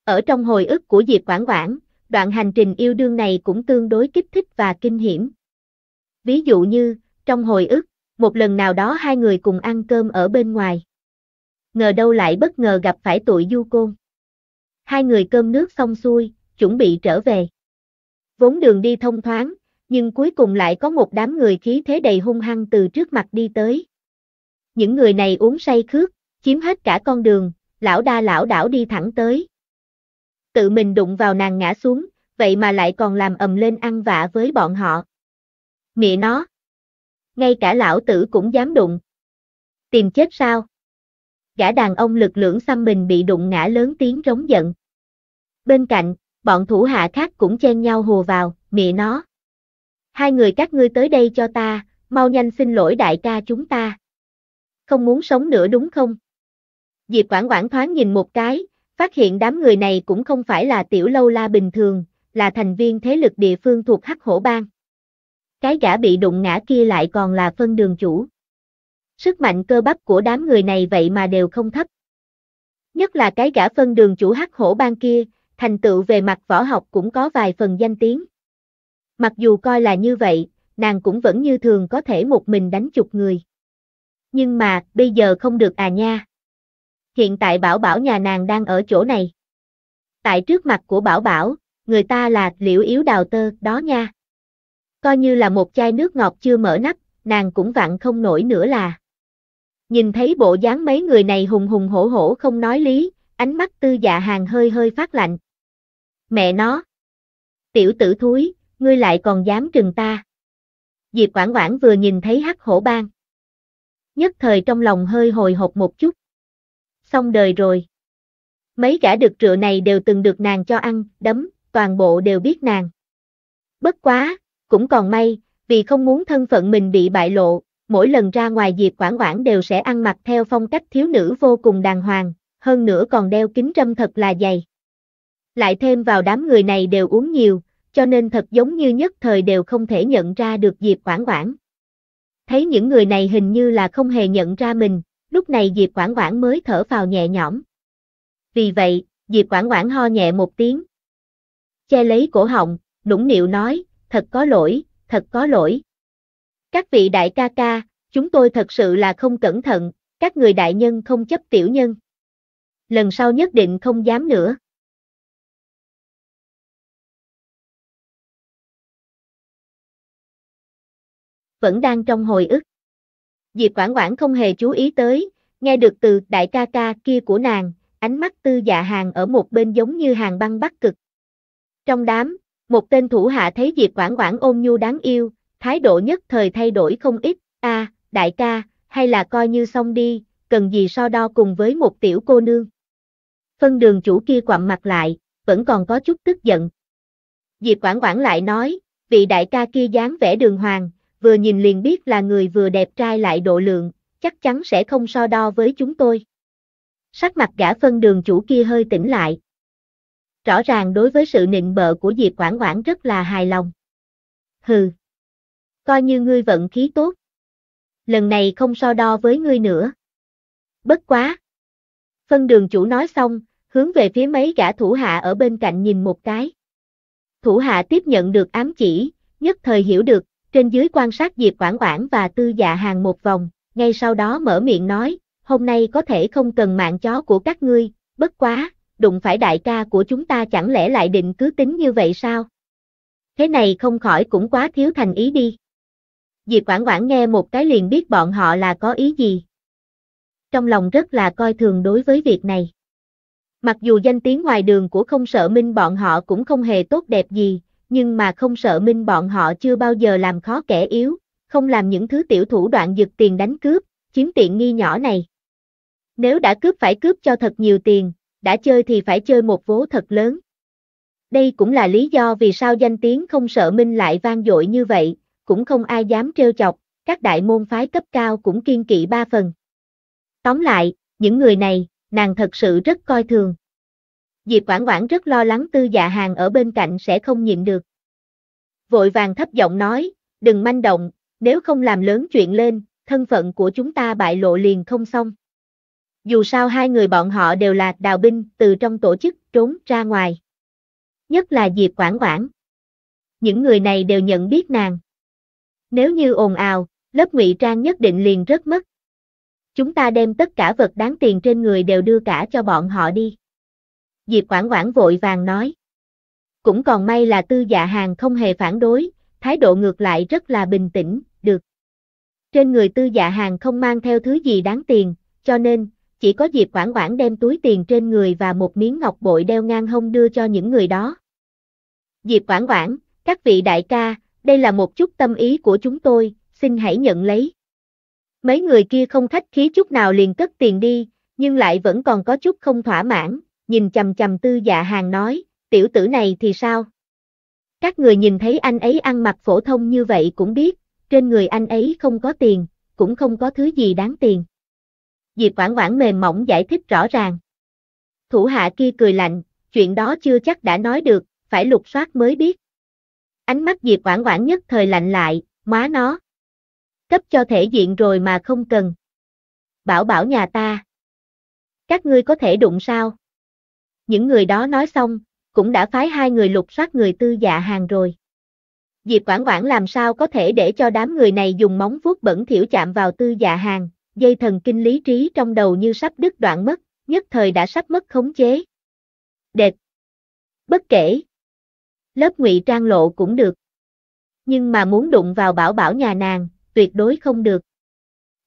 Ở trong hồi ức của Diệp Quảng Quảng, đoạn hành trình yêu đương này cũng tương đối kích thích và kinh hiểm ví dụ như, trong hồi ức, một lần nào đó hai người cùng ăn cơm ở bên ngoài. Ngờ đâu lại bất ngờ gặp phải tụi du côn. Hai người cơm nước xong xuôi, chuẩn bị trở về. Vốn đường đi thông thoáng, nhưng cuối cùng lại có một đám người khí thế đầy hung hăng từ trước mặt đi tới. Những người này uống say khướt, chiếm hết cả con đường, lão đa lão đảo đi thẳng tới. Tự mình đụng vào nàng ngã xuống, vậy mà lại còn làm ầm lên ăn vạ với bọn họ. Mẹ nó. Ngay cả lão tử cũng dám đụng. Tìm chết sao? Gã đàn ông lực lưỡng xăm mình bị đụng ngã lớn tiếng rống giận. Bên cạnh, bọn thủ hạ khác cũng chen nhau hùa vào, mẹ nó. Hai người các ngươi tới đây cho ta, mau nhanh xin lỗi đại ca chúng ta. Không muốn sống nữa đúng không? Diệp Quảng Quảng thoáng nhìn một cái, phát hiện đám người này cũng không phải là tiểu lâu la bình thường, là thành viên thế lực địa phương thuộc Hắc Hổ Bang. Cái gã bị đụng ngã kia lại còn là phân đường chủ. Sức mạnh cơ bắp của đám người này vậy mà đều không thấp. Nhất là cái gã phân đường chủ hắc hổ bang kia, thành tựu về mặt võ học cũng có vài phần danh tiếng. Mặc dù coi là như vậy, nàng cũng vẫn như thường có thể một mình đánh chục người. Nhưng mà, bây giờ không được à nha. Hiện tại bảo bảo nhà nàng đang ở chỗ này. Tại trước mặt của bảo bảo, người ta là liễu yếu đào tơ, đó nha. Coi như là một chai nước ngọt chưa mở nắp, nàng cũng vặn không nổi nữa là. Nhìn thấy bộ dáng mấy người này hùng hùng hổ hổ không nói lý, ánh mắt tư dạ hàng hơi hơi phát lạnh. Mẹ nó! Tiểu tử thúi, ngươi lại còn dám trừng ta. Diệp Quảng Quảng vừa nhìn thấy hắc hổ bang. Nhất thời trong lòng hơi hồi hộp một chút. Xong đời rồi. Mấy gã đực trựa này đều từng được nàng cho ăn, đấm, toàn bộ đều biết nàng. Bất quá, cũng còn may, vì không muốn thân phận mình bị bại lộ, mỗi lần ra ngoài Diệp Quảng Quảng đều sẽ ăn mặc theo phong cách thiếu nữ vô cùng đàng hoàng, hơn nữa còn đeo kính râm thật là dày. Lại thêm vào đám người này đều uống nhiều, cho nên thật giống như nhất thời đều không thể nhận ra được Diệp Quảng Quảng. Thấy những người này hình như là không hề nhận ra mình, lúc này Diệp Quảng Quảng mới thở vào nhẹ nhõm. Vì vậy, Diệp Quảng Quảng ho nhẹ một tiếng. Che lấy cổ họng, nũng nịu nói, thật có lỗi, thật có lỗi. Các vị đại ca ca, chúng tôi thật sự là không cẩn thận, các người đại nhân không chấp tiểu nhân. Lần sau nhất định không dám nữa. Vẫn đang trong hồi ức. Diệp Quảng Quảng không hề chú ý tới, nghe được từ đại ca ca kia của nàng, ánh mắt tư dạ hàng ở một bên giống như hàng băng bắc cực. Trong đám, một tên thủ hạ thấy Diệp Quảng Quảng ôn nhu đáng yêu, thái độ nhất thời thay đổi không ít, a à, đại ca, hay là coi như xong đi, cần gì so đo cùng với một tiểu cô nương. Phân đường chủ kia quặn mặt lại, vẫn còn có chút tức giận. Diệp Quảng Quảng lại nói, vị đại ca kia dáng vẻ đường hoàng, vừa nhìn liền biết là người vừa đẹp trai lại độ lượng, chắc chắn sẽ không so đo với chúng tôi. Sắc mặt gã phân đường chủ kia hơi tỉnh lại rõ ràng đối với sự nịnh bợ của Diệp Quảng Quảng rất là hài lòng. Hừ, coi như ngươi vận khí tốt. Lần này không so đo với ngươi nữa. Bất quá. Phân đường chủ nói xong, hướng về phía mấy gã thủ hạ ở bên cạnh nhìn một cái. Thủ hạ tiếp nhận được ám chỉ, nhất thời hiểu được, trên dưới quan sát Diệp Quảng Quảng và Tư Dạ Hàng một vòng, ngay sau đó mở miệng nói, hôm nay có thể không cần mạng chó của các ngươi, bất quá, đụng phải đại ca của chúng ta chẳng lẽ lại định cứ tính như vậy sao? Thế này không khỏi cũng quá thiếu thành ý đi. Diệp Quảng Quảng nghe một cái liền biết bọn họ là có ý gì. Trong lòng rất là coi thường đối với việc này. Mặc dù danh tiếng ngoài đường của không sợ minh bọn họ cũng không hề tốt đẹp gì, nhưng mà không sợ minh bọn họ chưa bao giờ làm khó kẻ yếu, không làm những thứ tiểu thủ đoạn giật tiền đánh cướp, chiếm tiện nghi nhỏ này. Nếu đã cướp phải cướp cho thật nhiều tiền, đã chơi thì phải chơi một vố thật lớn. Đây cũng là lý do vì sao danh tiếng không sợ minh lại vang dội như vậy, cũng không ai dám trêu chọc, các đại môn phái cấp cao cũng kiên kỵ ba phần. Tóm lại, những người này, nàng thật sự rất coi thường. Diệp Quảng Quảng rất lo lắng tư dạ hàng ở bên cạnh sẽ không nhịn được. Vội vàng thấp giọng nói, đừng manh động, nếu không làm lớn chuyện lên, thân phận của chúng ta bại lộ liền không xong dù sao hai người bọn họ đều là đào binh từ trong tổ chức trốn ra ngoài. Nhất là Diệp Quảng Quảng. Những người này đều nhận biết nàng. Nếu như ồn ào, lớp ngụy trang nhất định liền rất mất. Chúng ta đem tất cả vật đáng tiền trên người đều đưa cả cho bọn họ đi. Diệp Quảng Quảng vội vàng nói. Cũng còn may là tư dạ hàng không hề phản đối, thái độ ngược lại rất là bình tĩnh, được. Trên người tư dạ hàng không mang theo thứ gì đáng tiền, cho nên, chỉ có Diệp Quảng Quảng đem túi tiền trên người và một miếng ngọc bội đeo ngang hông đưa cho những người đó. Diệp Quảng Quảng, các vị đại ca, đây là một chút tâm ý của chúng tôi, xin hãy nhận lấy. Mấy người kia không khách khí chút nào liền cất tiền đi, nhưng lại vẫn còn có chút không thỏa mãn, nhìn chầm chầm tư dạ hàng nói, tiểu tử này thì sao? Các người nhìn thấy anh ấy ăn mặc phổ thông như vậy cũng biết, trên người anh ấy không có tiền, cũng không có thứ gì đáng tiền. Diệp Quảng Quảng mềm mỏng giải thích rõ ràng. Thủ hạ kia cười lạnh, chuyện đó chưa chắc đã nói được, phải lục soát mới biết. Ánh mắt Diệp Quảng Quảng nhất thời lạnh lại, má nó. Cấp cho thể diện rồi mà không cần. Bảo bảo nhà ta. Các ngươi có thể đụng sao? Những người đó nói xong, cũng đã phái hai người lục soát người tư dạ hàng rồi. Diệp Quảng Quảng làm sao có thể để cho đám người này dùng móng vuốt bẩn thiểu chạm vào tư dạ hàng, dây thần kinh lý trí trong đầu như sắp đứt đoạn mất, nhất thời đã sắp mất khống chế. Đệt. Bất kể. Lớp ngụy trang lộ cũng được. Nhưng mà muốn đụng vào bảo bảo nhà nàng, tuyệt đối không được.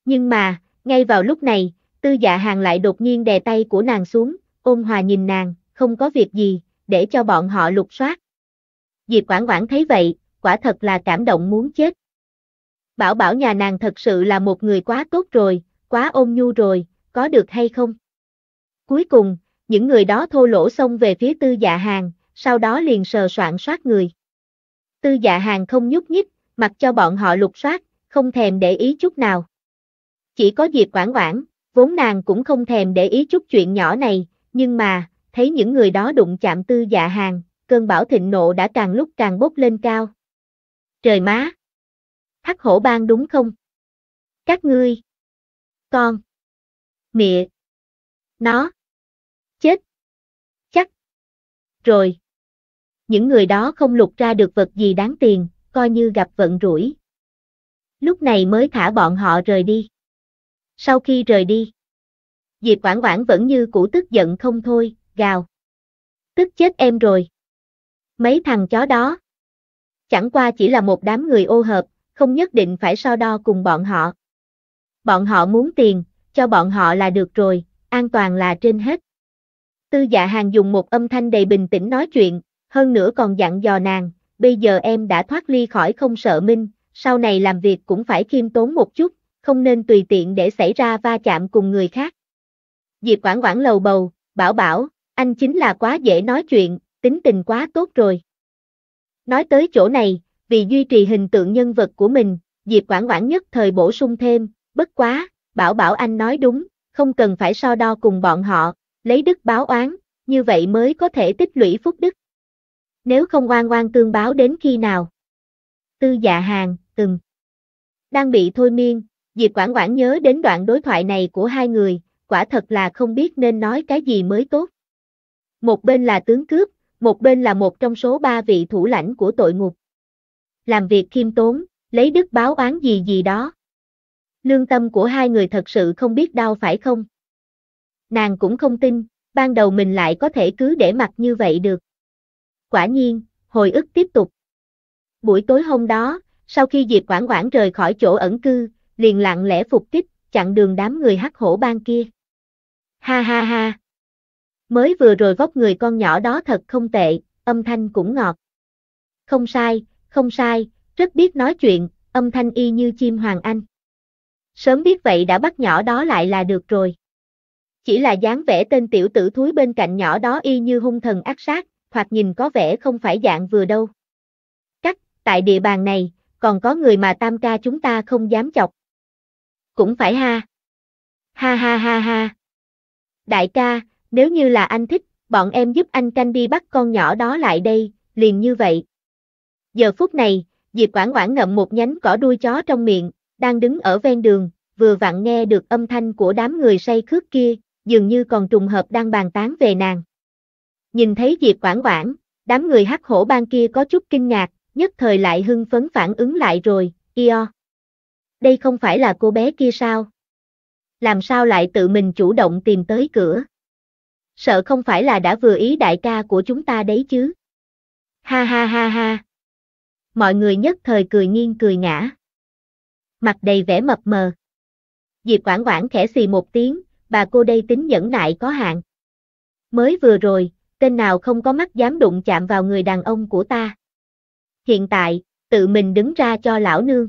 Nhưng mà, ngay vào lúc này, tư dạ hàng lại đột nhiên đè tay của nàng xuống, ôn hòa nhìn nàng, không có việc gì, để cho bọn họ lục soát. Diệp Quảng Quảng thấy vậy, quả thật là cảm động muốn chết bảo bảo nhà nàng thật sự là một người quá tốt rồi, quá ôn nhu rồi, có được hay không? Cuối cùng, những người đó thô lỗ xông về phía tư dạ hàng, sau đó liền sờ soạn soát người. Tư dạ hàng không nhúc nhích, mặc cho bọn họ lục soát, không thèm để ý chút nào. Chỉ có Diệp Quảng Quảng, vốn nàng cũng không thèm để ý chút chuyện nhỏ này, nhưng mà, thấy những người đó đụng chạm tư dạ hàng, cơn bão thịnh nộ đã càng lúc càng bốc lên cao. Trời má! Hắc hổ bang đúng không? Các ngươi. Con. Mẹ. Nó. Chết. Chắc. Rồi. Những người đó không lục ra được vật gì đáng tiền, coi như gặp vận rủi. Lúc này mới thả bọn họ rời đi. Sau khi rời đi, Diệp Quảng Quảng vẫn như cũ tức giận không thôi, gào. Tức chết em rồi. Mấy thằng chó đó. Chẳng qua chỉ là một đám người ô hợp, không nhất định phải so đo cùng bọn họ. Bọn họ muốn tiền, cho bọn họ là được rồi, an toàn là trên hết. Tư dạ hàng dùng một âm thanh đầy bình tĩnh nói chuyện, hơn nữa còn dặn dò nàng, bây giờ em đã thoát ly khỏi không sợ minh, sau này làm việc cũng phải khiêm tốn một chút, không nên tùy tiện để xảy ra va chạm cùng người khác. Diệp Quảng Quảng lầu bầu, bảo bảo, anh chính là quá dễ nói chuyện, tính tình quá tốt rồi. Nói tới chỗ này, vì duy trì hình tượng nhân vật của mình, Diệp Quảng Quảng nhất thời bổ sung thêm, bất quá, Bảo Bảo Anh nói đúng, không cần phải so đo cùng bọn họ, lấy đức báo oán, như vậy mới có thể tích lũy phúc đức. Nếu không oan oan tương báo đến khi nào? Tư dạ hàng, từng. Đang bị thôi miên, Diệp Quảng Quảng nhớ đến đoạn đối thoại này của hai người, quả thật là không biết nên nói cái gì mới tốt. Một bên là tướng cướp, một bên là một trong số ba vị thủ lãnh của tội ngục làm việc khiêm tốn, lấy đức báo oán gì gì đó. Lương tâm của hai người thật sự không biết đau phải không? Nàng cũng không tin, ban đầu mình lại có thể cứ để mặt như vậy được. Quả nhiên, hồi ức tiếp tục. Buổi tối hôm đó, sau khi Diệp Quảng Quảng rời khỏi chỗ ẩn cư, liền lặng lẽ phục kích, chặn đường đám người hắc hổ ban kia. Ha ha ha! Mới vừa rồi vóc người con nhỏ đó thật không tệ, âm thanh cũng ngọt. Không sai, không sai, rất biết nói chuyện, âm thanh y như chim hoàng anh. Sớm biết vậy đã bắt nhỏ đó lại là được rồi. Chỉ là dáng vẻ tên tiểu tử thúi bên cạnh nhỏ đó y như hung thần ác sát, hoặc nhìn có vẻ không phải dạng vừa đâu. Cắt, tại địa bàn này, còn có người mà tam ca chúng ta không dám chọc. Cũng phải ha. Ha ha ha ha. Đại ca, nếu như là anh thích, bọn em giúp anh canh đi bắt con nhỏ đó lại đây, liền như vậy. Giờ phút này, Diệp Quảng Quảng ngậm một nhánh cỏ đuôi chó trong miệng, đang đứng ở ven đường, vừa vặn nghe được âm thanh của đám người say khước kia, dường như còn trùng hợp đang bàn tán về nàng. Nhìn thấy Diệp Quảng Quảng, đám người hắc hổ ban kia có chút kinh ngạc, nhất thời lại hưng phấn phản ứng lại rồi, Io. Đây không phải là cô bé kia sao? Làm sao lại tự mình chủ động tìm tới cửa? Sợ không phải là đã vừa ý đại ca của chúng ta đấy chứ? Ha ha ha ha, mọi người nhất thời cười nghiêng cười ngã. Mặt đầy vẻ mập mờ. Diệp Quảng Quảng khẽ xì một tiếng, bà cô đây tính nhẫn nại có hạn. Mới vừa rồi, tên nào không có mắt dám đụng chạm vào người đàn ông của ta. Hiện tại, tự mình đứng ra cho lão nương.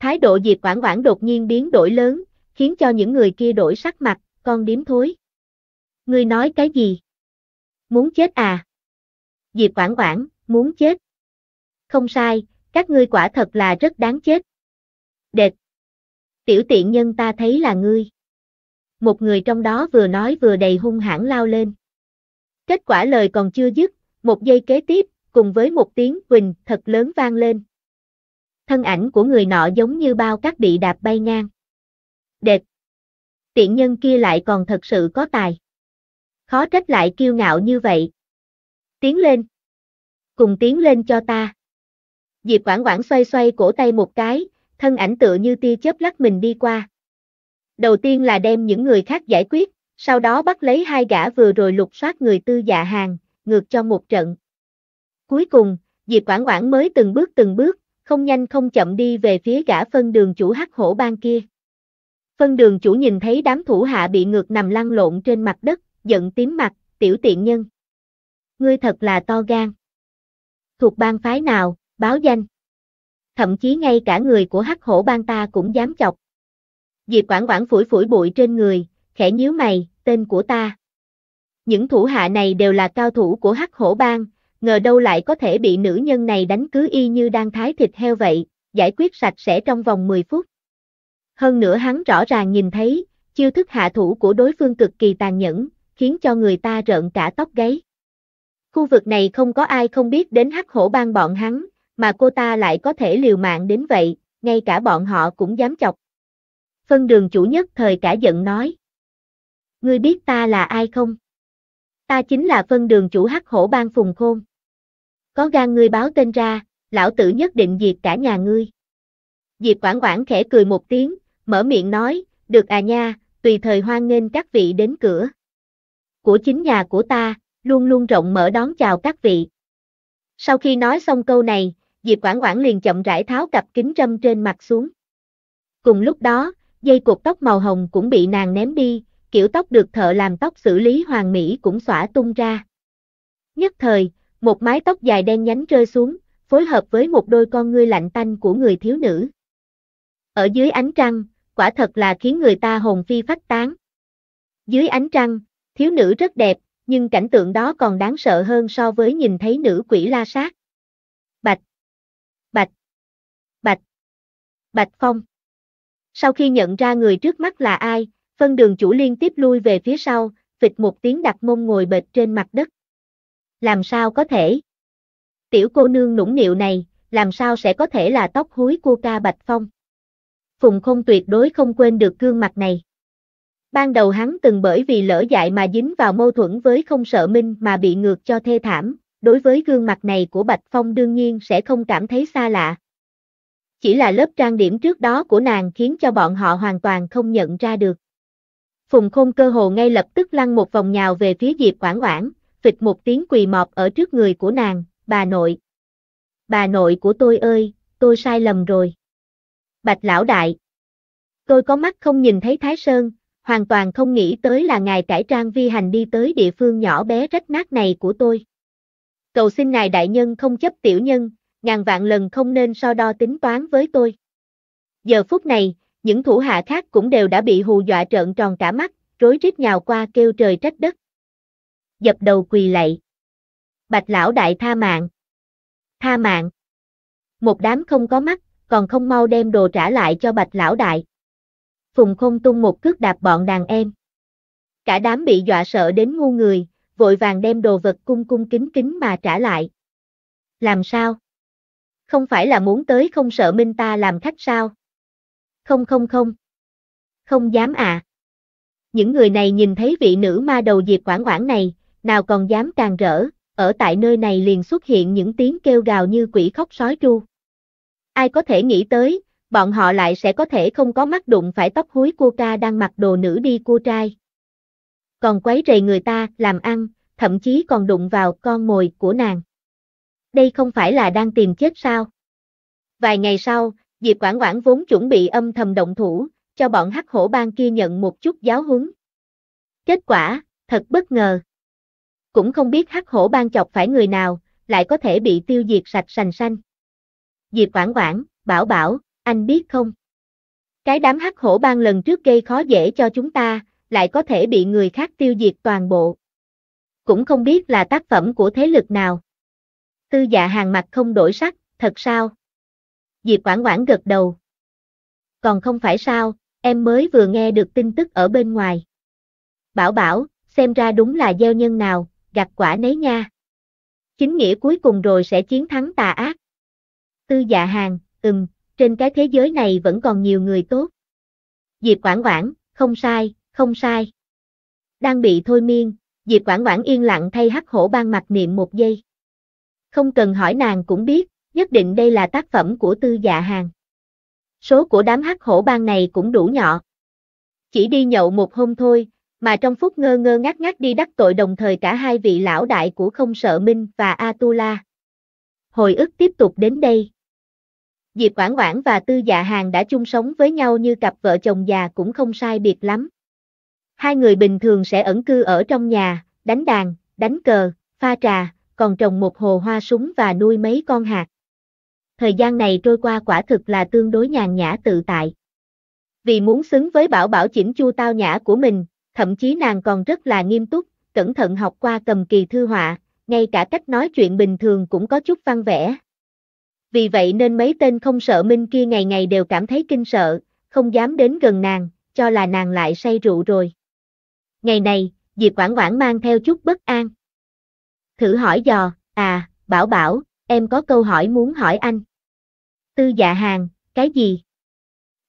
Thái độ Diệp Quảng Quảng đột nhiên biến đổi lớn, khiến cho những người kia đổi sắc mặt, con điếm thối. Ngươi nói cái gì? Muốn chết à? Diệp Quảng Quảng, muốn chết không sai, các ngươi quả thật là rất đáng chết. Đệt. Tiểu tiện nhân ta thấy là ngươi. Một người trong đó vừa nói vừa đầy hung hãn lao lên. Kết quả lời còn chưa dứt, một giây kế tiếp, cùng với một tiếng huỳnh thật lớn vang lên. Thân ảnh của người nọ giống như bao cát bị đạp bay ngang. Đệt. Tiện nhân kia lại còn thật sự có tài. Khó trách lại kiêu ngạo như vậy. Tiến lên. Cùng tiến lên cho ta. Diệp Quảng Quảng xoay xoay cổ tay một cái, thân ảnh tựa như tia chớp lắc mình đi qua. Đầu tiên là đem những người khác giải quyết, sau đó bắt lấy hai gã vừa rồi lục soát người tư dạ hàng, ngược cho một trận. Cuối cùng, Diệp Quảng Quảng mới từng bước từng bước, không nhanh không chậm đi về phía gã phân đường chủ hắc hổ bang kia. Phân đường chủ nhìn thấy đám thủ hạ bị ngược nằm lăn lộn trên mặt đất, giận tím mặt, tiểu tiện nhân. Ngươi thật là to gan. Thuộc bang phái nào? báo danh. Thậm chí ngay cả người của hắc hổ bang ta cũng dám chọc. Diệp Quảng Quảng phủi phủi bụi trên người, khẽ nhíu mày, tên của ta. Những thủ hạ này đều là cao thủ của hắc hổ bang, ngờ đâu lại có thể bị nữ nhân này đánh cứ y như đang thái thịt heo vậy, giải quyết sạch sẽ trong vòng 10 phút. Hơn nữa hắn rõ ràng nhìn thấy, chiêu thức hạ thủ của đối phương cực kỳ tàn nhẫn, khiến cho người ta rợn cả tóc gáy. Khu vực này không có ai không biết đến hắc hổ bang bọn hắn, mà cô ta lại có thể liều mạng đến vậy, ngay cả bọn họ cũng dám chọc. Phân đường chủ nhất thời cả giận nói. Ngươi biết ta là ai không? Ta chính là phân đường chủ hắc hổ bang phùng khôn. Có gan ngươi báo tên ra, lão tử nhất định diệt cả nhà ngươi. Diệp Quảng Quảng khẽ cười một tiếng, mở miệng nói, được à nha, tùy thời hoan nghênh các vị đến cửa. Của chính nhà của ta, luôn luôn rộng mở đón chào các vị. Sau khi nói xong câu này, Diệp Quảng Quảng liền chậm rãi tháo cặp kính râm trên mặt xuống. Cùng lúc đó, dây cột tóc màu hồng cũng bị nàng ném đi, kiểu tóc được thợ làm tóc xử lý hoàng mỹ cũng xõa tung ra. Nhất thời, một mái tóc dài đen nhánh rơi xuống, phối hợp với một đôi con ngươi lạnh tanh của người thiếu nữ. Ở dưới ánh trăng, quả thật là khiến người ta hồn phi phách tán. Dưới ánh trăng, thiếu nữ rất đẹp, nhưng cảnh tượng đó còn đáng sợ hơn so với nhìn thấy nữ quỷ la sát. Bạch Bạch Phong. Sau khi nhận ra người trước mắt là ai, phân đường chủ liên tiếp lui về phía sau, vịt một tiếng đặt mông ngồi bệt trên mặt đất. Làm sao có thể? Tiểu cô nương nũng nịu này, làm sao sẽ có thể là tóc húi của ca Bạch Phong? Phùng không tuyệt đối không quên được gương mặt này. Ban đầu hắn từng bởi vì lỡ dại mà dính vào mâu thuẫn với không sợ minh mà bị ngược cho thê thảm, đối với gương mặt này của Bạch Phong đương nhiên sẽ không cảm thấy xa lạ chỉ là lớp trang điểm trước đó của nàng khiến cho bọn họ hoàn toàn không nhận ra được. Phùng Khôn cơ hồ ngay lập tức lăn một vòng nhào về phía Diệp Quảng Quảng, phịch một tiếng quỳ mọp ở trước người của nàng, "Bà nội. Bà nội của tôi ơi, tôi sai lầm rồi." Bạch lão đại. Tôi có mắt không nhìn thấy Thái Sơn, hoàn toàn không nghĩ tới là ngài cải trang vi hành đi tới địa phương nhỏ bé rách nát này của tôi. Cầu xin ngài đại nhân không chấp tiểu nhân, ngàn vạn lần không nên so đo tính toán với tôi. Giờ phút này, những thủ hạ khác cũng đều đã bị hù dọa trợn tròn cả mắt, rối rít nhào qua kêu trời trách đất. Dập đầu quỳ lạy. Bạch lão đại tha mạng. Tha mạng. Một đám không có mắt, còn không mau đem đồ trả lại cho bạch lão đại. Phùng không tung một cước đạp bọn đàn em. Cả đám bị dọa sợ đến ngu người, vội vàng đem đồ vật cung cung kính kính mà trả lại. Làm sao? Không phải là muốn tới không sợ Minh ta làm khách sao? Không không không. Không dám à. Những người này nhìn thấy vị nữ ma đầu diệp quảng quảng này, nào còn dám càng rỡ, ở tại nơi này liền xuất hiện những tiếng kêu gào như quỷ khóc sói tru. Ai có thể nghĩ tới, bọn họ lại sẽ có thể không có mắt đụng phải tóc húi cua ca đang mặc đồ nữ đi cua trai. Còn quấy rầy người ta, làm ăn, thậm chí còn đụng vào con mồi của nàng đây không phải là đang tìm chết sao? Vài ngày sau, Diệp Quảng Quảng vốn chuẩn bị âm thầm động thủ, cho bọn hắc hổ bang kia nhận một chút giáo huấn. Kết quả, thật bất ngờ. Cũng không biết hắc hổ bang chọc phải người nào, lại có thể bị tiêu diệt sạch sành xanh. Diệp Quảng Quảng, bảo bảo, anh biết không? Cái đám hắc hổ bang lần trước gây khó dễ cho chúng ta, lại có thể bị người khác tiêu diệt toàn bộ. Cũng không biết là tác phẩm của thế lực nào. Tư dạ hàng mặt không đổi sắc, thật sao? Diệp Quảng Quảng gật đầu. Còn không phải sao, em mới vừa nghe được tin tức ở bên ngoài. Bảo bảo, xem ra đúng là gieo nhân nào, gặt quả nấy nha. Chính nghĩa cuối cùng rồi sẽ chiến thắng tà ác. Tư dạ hàng, ừm, trên cái thế giới này vẫn còn nhiều người tốt. Diệp Quảng Quảng, không sai, không sai. Đang bị thôi miên, Diệp Quảng Quảng yên lặng thay hắc hổ ban mặt niệm một giây. Không cần hỏi nàng cũng biết, nhất định đây là tác phẩm của tư dạ hàng. Số của đám hắc hổ bang này cũng đủ nhỏ. Chỉ đi nhậu một hôm thôi, mà trong phút ngơ ngơ ngắt ngắt đi đắc tội đồng thời cả hai vị lão đại của không sợ Minh và Atula. Hồi ức tiếp tục đến đây. Diệp Quảng Quảng và Tư Dạ Hàng đã chung sống với nhau như cặp vợ chồng già cũng không sai biệt lắm. Hai người bình thường sẽ ẩn cư ở trong nhà, đánh đàn, đánh cờ, pha trà, còn trồng một hồ hoa súng và nuôi mấy con hạt. Thời gian này trôi qua quả thực là tương đối nhàn nhã tự tại. Vì muốn xứng với bảo bảo chỉnh chu tao nhã của mình, thậm chí nàng còn rất là nghiêm túc, cẩn thận học qua cầm kỳ thư họa, ngay cả cách nói chuyện bình thường cũng có chút văn vẻ. Vì vậy nên mấy tên không sợ Minh kia ngày ngày đều cảm thấy kinh sợ, không dám đến gần nàng, cho là nàng lại say rượu rồi. Ngày này, Diệp Quảng Quảng mang theo chút bất an. Thử hỏi dò, à, bảo bảo, em có câu hỏi muốn hỏi anh. Tư dạ hàng, cái gì?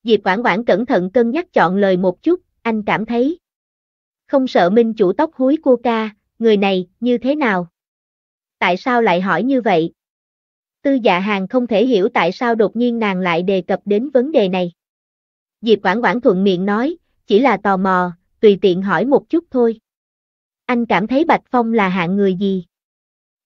Diệp Quảng Quảng cẩn thận cân nhắc chọn lời một chút, anh cảm thấy. Không sợ Minh chủ tóc húi cua ca, người này, như thế nào? Tại sao lại hỏi như vậy? Tư dạ hàng không thể hiểu tại sao đột nhiên nàng lại đề cập đến vấn đề này. Diệp Quảng Quảng thuận miệng nói, chỉ là tò mò, tùy tiện hỏi một chút thôi. Anh cảm thấy Bạch Phong là hạng người gì?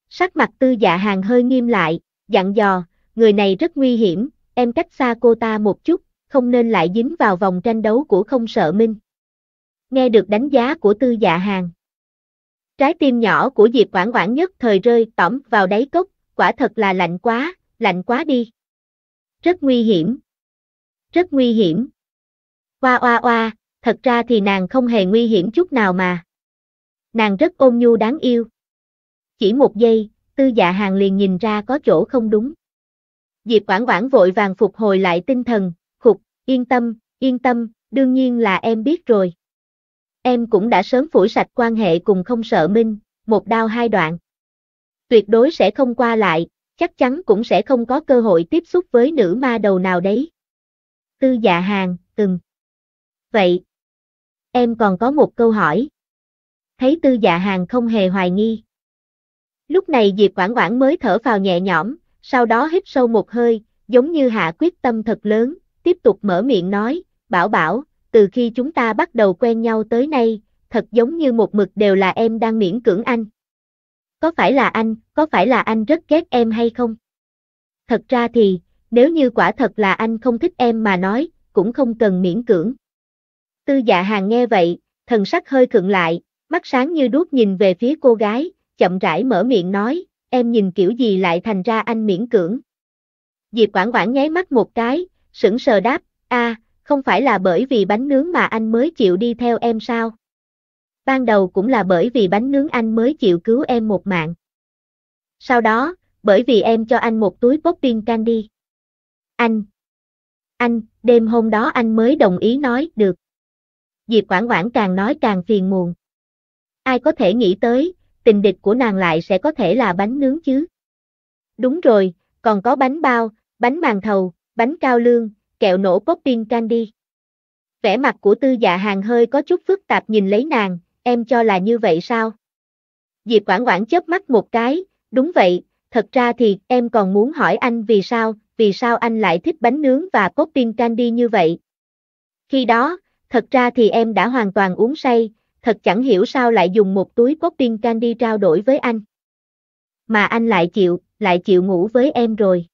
Sắc mặt tư dạ hàng hơi nghiêm lại, dặn dò, người này rất nguy hiểm, em cách xa cô ta một chút, không nên lại dính vào vòng tranh đấu của không sợ minh. Nghe được đánh giá của tư dạ hàng. Trái tim nhỏ của Diệp Quảng Quảng nhất thời rơi tỏm vào đáy cốc, quả thật là lạnh quá, lạnh quá đi. Rất nguy hiểm. Rất nguy hiểm. Oa oa oa, thật ra thì nàng không hề nguy hiểm chút nào mà. Nàng rất ôn nhu đáng yêu. Chỉ một giây, tư dạ hàng liền nhìn ra có chỗ không đúng. Diệp Quảng Quảng vội vàng phục hồi lại tinh thần, khục, yên tâm, yên tâm, đương nhiên là em biết rồi. Em cũng đã sớm phủi sạch quan hệ cùng không sợ Minh, một đao hai đoạn. Tuyệt đối sẽ không qua lại, chắc chắn cũng sẽ không có cơ hội tiếp xúc với nữ ma đầu nào đấy. Tư dạ hàng, từng. Vậy, em còn có một câu hỏi. Thấy tư dạ hàng không hề hoài nghi. Lúc này Diệp Quảng Quảng mới thở vào nhẹ nhõm, sau đó hít sâu một hơi, giống như hạ quyết tâm thật lớn, tiếp tục mở miệng nói, bảo bảo, từ khi chúng ta bắt đầu quen nhau tới nay, thật giống như một mực đều là em đang miễn cưỡng anh. Có phải là anh, có phải là anh rất ghét em hay không? Thật ra thì, nếu như quả thật là anh không thích em mà nói, cũng không cần miễn cưỡng. Tư dạ hàng nghe vậy, thần sắc hơi khựng lại, mắt sáng như đuốc nhìn về phía cô gái, chậm rãi mở miệng nói, em nhìn kiểu gì lại thành ra anh miễn cưỡng. Diệp Quảng Quảng nháy mắt một cái, sững sờ đáp, a, không phải là bởi vì bánh nướng mà anh mới chịu đi theo em sao? Ban đầu cũng là bởi vì bánh nướng anh mới chịu cứu em một mạng. Sau đó, bởi vì em cho anh một túi popping candy. Anh, anh, đêm hôm đó anh mới đồng ý nói, được. Diệp Quảng Quảng càng nói càng phiền muộn. Ai có thể nghĩ tới, tình địch của nàng lại sẽ có thể là bánh nướng chứ. Đúng rồi, còn có bánh bao, bánh màng thầu, bánh cao lương, kẹo nổ popping candy. Vẻ mặt của tư dạ hàng hơi có chút phức tạp nhìn lấy nàng, em cho là như vậy sao? Diệp Quảng Quảng chớp mắt một cái, đúng vậy, thật ra thì em còn muốn hỏi anh vì sao, vì sao anh lại thích bánh nướng và popping candy như vậy? Khi đó, thật ra thì em đã hoàn toàn uống say, thật chẳng hiểu sao lại dùng một túi cốt tiên popping đi trao đổi với anh. Mà anh lại chịu, lại chịu ngủ với em rồi.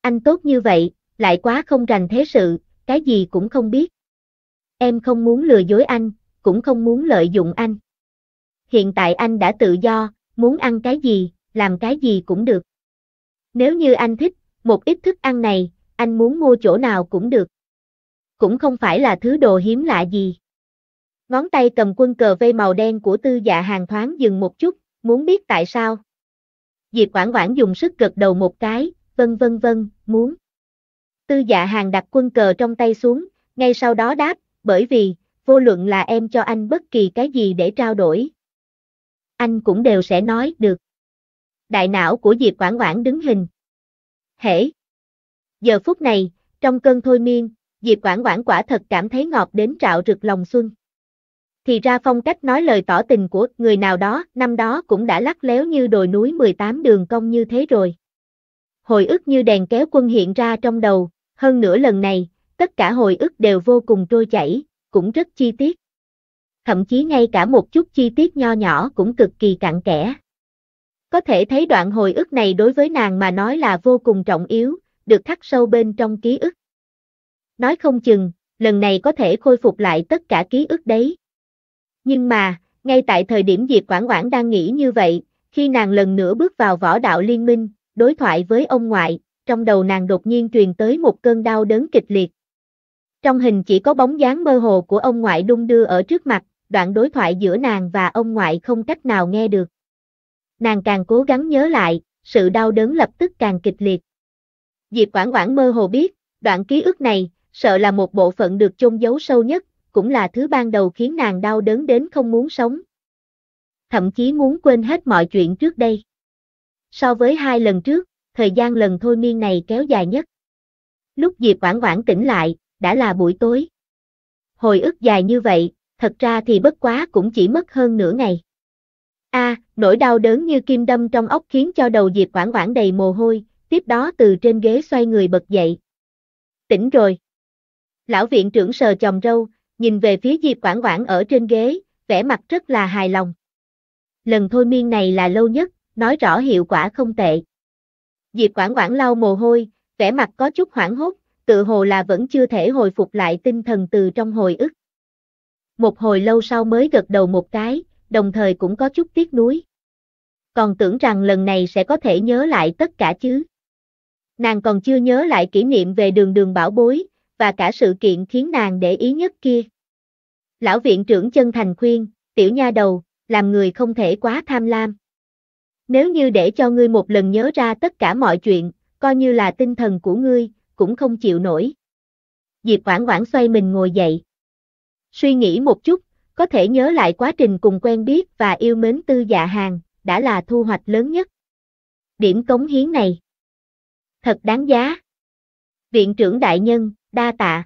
Anh tốt như vậy, lại quá không rành thế sự, cái gì cũng không biết. Em không muốn lừa dối anh, cũng không muốn lợi dụng anh. Hiện tại anh đã tự do, muốn ăn cái gì, làm cái gì cũng được. Nếu như anh thích, một ít thức ăn này, anh muốn mua chỗ nào cũng được. Cũng không phải là thứ đồ hiếm lạ gì. Ngón tay cầm quân cờ vây màu đen của tư dạ hàng thoáng dừng một chút, muốn biết tại sao. Diệp Quảng Quảng dùng sức gật đầu một cái, vân vân vân, muốn. Tư dạ hàng đặt quân cờ trong tay xuống, ngay sau đó đáp, bởi vì, vô luận là em cho anh bất kỳ cái gì để trao đổi. Anh cũng đều sẽ nói được. Đại não của Diệp Quảng Quảng đứng hình. Hễ. Giờ phút này, trong cơn thôi miên, Diệp Quảng Quảng quả thật cảm thấy ngọt đến trạo rực lòng xuân. Thì ra phong cách nói lời tỏ tình của người nào đó năm đó cũng đã lắc léo như đồi núi 18 đường cong như thế rồi. Hồi ức như đèn kéo quân hiện ra trong đầu, hơn nửa lần này, tất cả hồi ức đều vô cùng trôi chảy, cũng rất chi tiết. Thậm chí ngay cả một chút chi tiết nho nhỏ cũng cực kỳ cặn kẽ. Có thể thấy đoạn hồi ức này đối với nàng mà nói là vô cùng trọng yếu, được khắc sâu bên trong ký ức. Nói không chừng, lần này có thể khôi phục lại tất cả ký ức đấy. Nhưng mà, ngay tại thời điểm Diệp Quảng Quảng đang nghĩ như vậy, khi nàng lần nữa bước vào võ đạo liên minh, đối thoại với ông ngoại, trong đầu nàng đột nhiên truyền tới một cơn đau đớn kịch liệt. Trong hình chỉ có bóng dáng mơ hồ của ông ngoại đung đưa ở trước mặt, đoạn đối thoại giữa nàng và ông ngoại không cách nào nghe được. Nàng càng cố gắng nhớ lại, sự đau đớn lập tức càng kịch liệt. Diệp Quảng Quảng mơ hồ biết, đoạn ký ức này, sợ là một bộ phận được chôn giấu sâu nhất, cũng là thứ ban đầu khiến nàng đau đớn đến không muốn sống. Thậm chí muốn quên hết mọi chuyện trước đây. So với hai lần trước, thời gian lần thôi miên này kéo dài nhất. Lúc Diệp Quảng Quảng tỉnh lại, đã là buổi tối. Hồi ức dài như vậy, thật ra thì bất quá cũng chỉ mất hơn nửa ngày. A, nỗi đau đớn như kim đâm trong ốc khiến cho đầu Diệp Quảng Quảng đầy mồ hôi, tiếp đó từ trên ghế xoay người bật dậy. Tỉnh rồi. Lão viện trưởng sờ chồng râu, nhìn về phía Diệp Quảng Quảng ở trên ghế, vẻ mặt rất là hài lòng. Lần thôi miên này là lâu nhất, nói rõ hiệu quả không tệ. Diệp Quảng Quảng lau mồ hôi, vẻ mặt có chút hoảng hốt, tự hồ là vẫn chưa thể hồi phục lại tinh thần từ trong hồi ức. Một hồi lâu sau mới gật đầu một cái, đồng thời cũng có chút tiếc nuối. Còn tưởng rằng lần này sẽ có thể nhớ lại tất cả chứ. Nàng còn chưa nhớ lại kỷ niệm về đường đường bảo bối, và cả sự kiện khiến nàng để ý nhất kia. Lão viện trưởng chân thành khuyên, tiểu nha đầu, làm người không thể quá tham lam. Nếu như để cho ngươi một lần nhớ ra tất cả mọi chuyện, coi như là tinh thần của ngươi, cũng không chịu nổi. Diệp Quảng Quảng xoay mình ngồi dậy. Suy nghĩ một chút, có thể nhớ lại quá trình cùng quen biết và yêu mến tư dạ hàng, đã là thu hoạch lớn nhất. Điểm cống hiến này. Thật đáng giá. Viện trưởng đại nhân, đa tạ.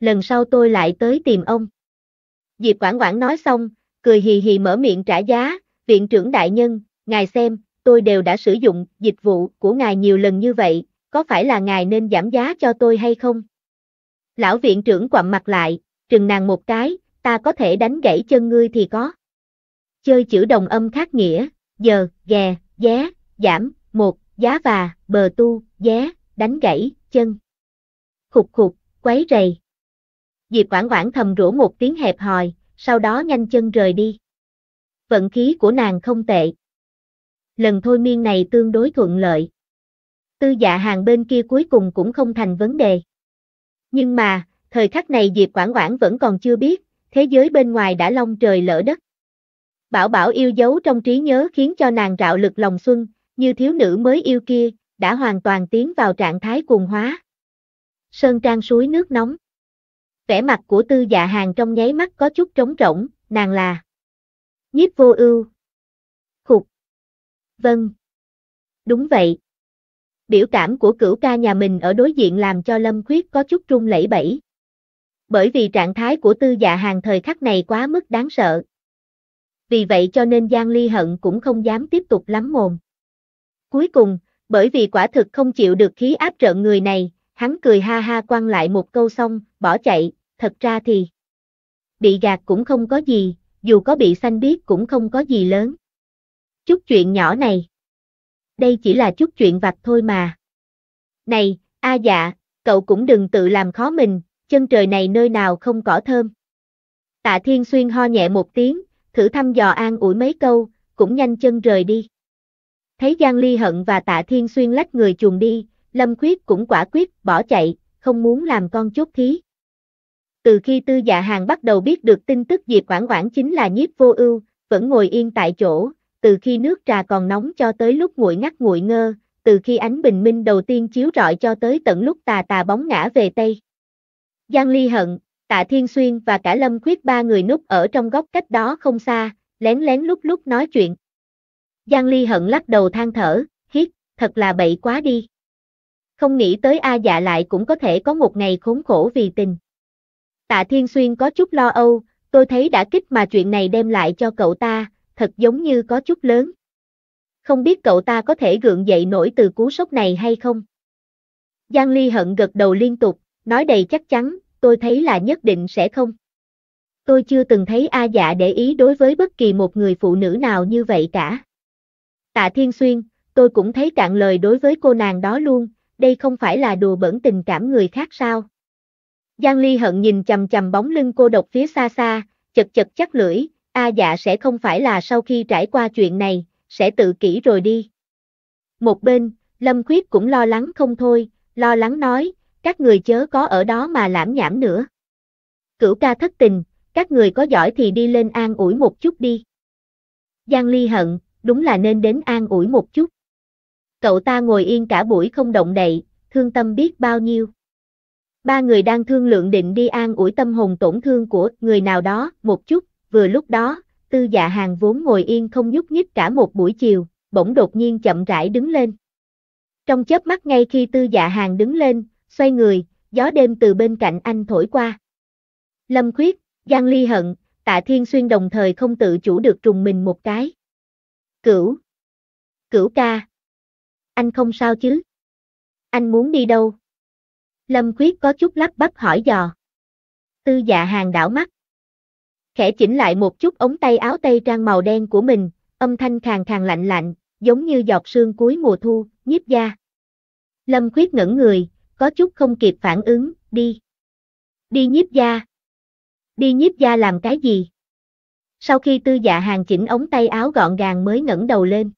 Lần sau tôi lại tới tìm ông. Diệp Quảng Quảng nói xong, cười hì hì mở miệng trả giá, viện trưởng đại nhân, ngài xem, tôi đều đã sử dụng dịch vụ của ngài nhiều lần như vậy, có phải là ngài nên giảm giá cho tôi hay không? Lão viện trưởng quặm mặt lại, trừng nàng một cái, ta có thể đánh gãy chân ngươi thì có. Chơi chữ đồng âm khác nghĩa, giờ, ghè, giá, giảm, một, giá và, bờ tu, giá, đánh gãy, chân. Khục khục, quấy rầy. Diệp Quảng Quảng thầm rủa một tiếng hẹp hòi, sau đó nhanh chân rời đi. Vận khí của nàng không tệ. Lần thôi miên này tương đối thuận lợi. Tư dạ hàng bên kia cuối cùng cũng không thành vấn đề. Nhưng mà, thời khắc này Diệp Quảng Quảng vẫn còn chưa biết, thế giới bên ngoài đã long trời lỡ đất. Bảo bảo yêu dấu trong trí nhớ khiến cho nàng rạo lực lòng xuân, như thiếu nữ mới yêu kia, đã hoàn toàn tiến vào trạng thái cuồng hóa. Sơn trang suối nước nóng vẻ mặt của tư dạ hàng trong nháy mắt có chút trống rỗng, nàng là nhiếp vô ưu. Khục. Vâng. Đúng vậy. Biểu cảm của cửu ca nhà mình ở đối diện làm cho Lâm Khuyết có chút run lẩy bẩy. Bởi vì trạng thái của tư dạ hàng thời khắc này quá mức đáng sợ. Vì vậy cho nên Giang Ly Hận cũng không dám tiếp tục lắm mồm. Cuối cùng, bởi vì quả thực không chịu được khí áp trợn người này, hắn cười ha ha quăng lại một câu xong, bỏ chạy thật ra thì bị gạt cũng không có gì, dù có bị xanh biết cũng không có gì lớn. Chút chuyện nhỏ này. Đây chỉ là chút chuyện vặt thôi mà. Này, a à dạ, cậu cũng đừng tự làm khó mình, chân trời này nơi nào không cỏ thơm. Tạ Thiên Xuyên ho nhẹ một tiếng, thử thăm dò an ủi mấy câu, cũng nhanh chân rời đi. Thấy Giang Ly Hận và Tạ Thiên Xuyên lách người chuồn đi, Lâm Khuyết cũng quả quyết bỏ chạy, không muốn làm con chốt thí từ khi tư dạ hàng bắt đầu biết được tin tức Diệp Quảng Quảng chính là nhiếp vô ưu, vẫn ngồi yên tại chỗ, từ khi nước trà còn nóng cho tới lúc nguội ngắt nguội ngơ, từ khi ánh bình minh đầu tiên chiếu rọi cho tới tận lúc tà tà bóng ngã về Tây. Giang Ly Hận, Tạ Thiên Xuyên và cả Lâm Khuyết ba người núp ở trong góc cách đó không xa, lén lén lúc lúc nói chuyện. Giang Ly Hận lắc đầu than thở, hiếp, thật là bậy quá đi. Không nghĩ tới A dạ lại cũng có thể có một ngày khốn khổ vì tình. Tạ Thiên Xuyên có chút lo âu, tôi thấy đã kích mà chuyện này đem lại cho cậu ta, thật giống như có chút lớn. Không biết cậu ta có thể gượng dậy nổi từ cú sốc này hay không? Giang Ly hận gật đầu liên tục, nói đầy chắc chắn, tôi thấy là nhất định sẽ không. Tôi chưa từng thấy A dạ để ý đối với bất kỳ một người phụ nữ nào như vậy cả. Tạ Thiên Xuyên, tôi cũng thấy cạn lời đối với cô nàng đó luôn, đây không phải là đùa bẩn tình cảm người khác sao? Giang Ly hận nhìn chầm chầm bóng lưng cô độc phía xa xa, chật chật chắc lưỡi, a dạ sẽ không phải là sau khi trải qua chuyện này, sẽ tự kỷ rồi đi. Một bên, Lâm Khuyết cũng lo lắng không thôi, lo lắng nói, các người chớ có ở đó mà lãm nhảm nữa. Cửu ca thất tình, các người có giỏi thì đi lên an ủi một chút đi. Giang Ly hận, đúng là nên đến an ủi một chút. Cậu ta ngồi yên cả buổi không động đậy, thương tâm biết bao nhiêu. Ba người đang thương lượng định đi an ủi tâm hồn tổn thương của người nào đó một chút, vừa lúc đó, tư dạ hàng vốn ngồi yên không nhúc nhích cả một buổi chiều, bỗng đột nhiên chậm rãi đứng lên. Trong chớp mắt ngay khi tư dạ hàng đứng lên, xoay người, gió đêm từ bên cạnh anh thổi qua. Lâm khuyết, Giang Ly hận, tạ thiên xuyên đồng thời không tự chủ được trùng mình một cái. Cửu. Cửu ca. Anh không sao chứ? Anh muốn đi đâu? Lâm Khuyết có chút lắp bắp hỏi dò. Tư dạ hàng đảo mắt. Khẽ chỉnh lại một chút ống tay áo tây trang màu đen của mình, âm thanh khàn khàn lạnh lạnh, giống như giọt sương cuối mùa thu, nhiếp da. Lâm Khuyết ngẩn người, có chút không kịp phản ứng, đi. Đi nhiếp da, Đi nhiếp da làm cái gì? Sau khi tư dạ hàng chỉnh ống tay áo gọn gàng mới ngẩng đầu lên.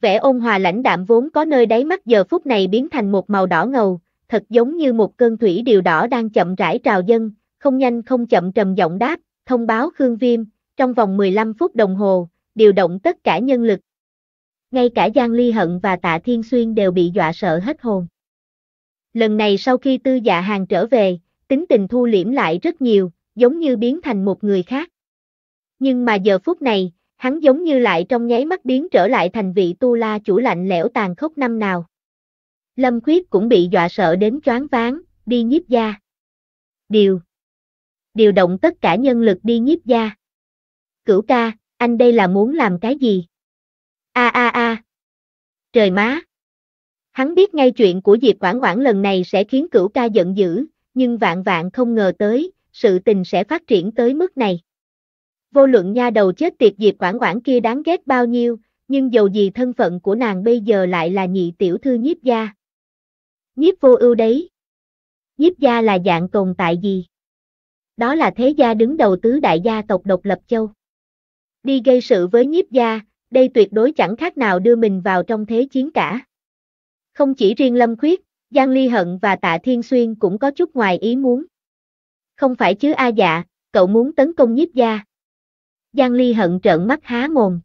Vẻ ôn hòa lãnh đạm vốn có nơi đáy mắt giờ phút này biến thành một màu đỏ ngầu, thật giống như một cơn thủy điều đỏ đang chậm rãi trào dân, không nhanh không chậm trầm giọng đáp, thông báo Khương Viêm, trong vòng 15 phút đồng hồ, điều động tất cả nhân lực. Ngay cả Giang Ly Hận và Tạ Thiên Xuyên đều bị dọa sợ hết hồn. Lần này sau khi tư dạ hàng trở về, tính tình thu liễm lại rất nhiều, giống như biến thành một người khác. Nhưng mà giờ phút này, hắn giống như lại trong nháy mắt biến trở lại thành vị tu la chủ lạnh lẽo tàn khốc năm nào. Lâm Khuyết cũng bị dọa sợ đến choáng váng, đi nhiếp gia. Điều. Điều động tất cả nhân lực đi nhiếp gia. Cửu ca, anh đây là muốn làm cái gì? A a a. Trời má. Hắn biết ngay chuyện của Diệp Quảng Quảng lần này sẽ khiến cửu ca giận dữ, nhưng vạn vạn không ngờ tới, sự tình sẽ phát triển tới mức này. Vô luận nha đầu chết tiệt Diệp Quảng Quảng kia đáng ghét bao nhiêu, nhưng dầu gì thân phận của nàng bây giờ lại là nhị tiểu thư nhiếp gia, Nhiếp vô ưu đấy. Nhiếp gia là dạng tồn tại gì? Đó là thế gia đứng đầu tứ đại gia tộc độc lập châu. Đi gây sự với nhiếp gia, đây tuyệt đối chẳng khác nào đưa mình vào trong thế chiến cả. Không chỉ riêng Lâm Khuyết, Giang Ly Hận và Tạ Thiên Xuyên cũng có chút ngoài ý muốn. Không phải chứ A dạ, cậu muốn tấn công nhiếp gia. Giang Ly Hận trợn mắt há mồm.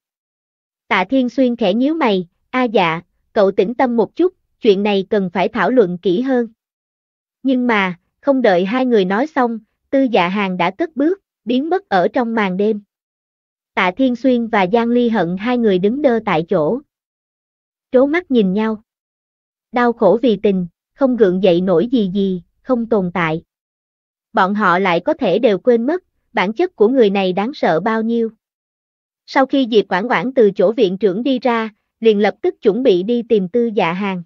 Tạ Thiên Xuyên khẽ nhíu mày, A dạ, cậu tĩnh tâm một chút, chuyện này cần phải thảo luận kỹ hơn. Nhưng mà, không đợi hai người nói xong, tư dạ hàng đã cất bước, biến mất ở trong màn đêm. Tạ Thiên Xuyên và Giang Ly Hận hai người đứng đơ tại chỗ. Trố mắt nhìn nhau. Đau khổ vì tình, không gượng dậy nổi gì gì, không tồn tại. Bọn họ lại có thể đều quên mất, bản chất của người này đáng sợ bao nhiêu. Sau khi Diệp Quảng Quảng từ chỗ viện trưởng đi ra, liền lập tức chuẩn bị đi tìm tư dạ hàng.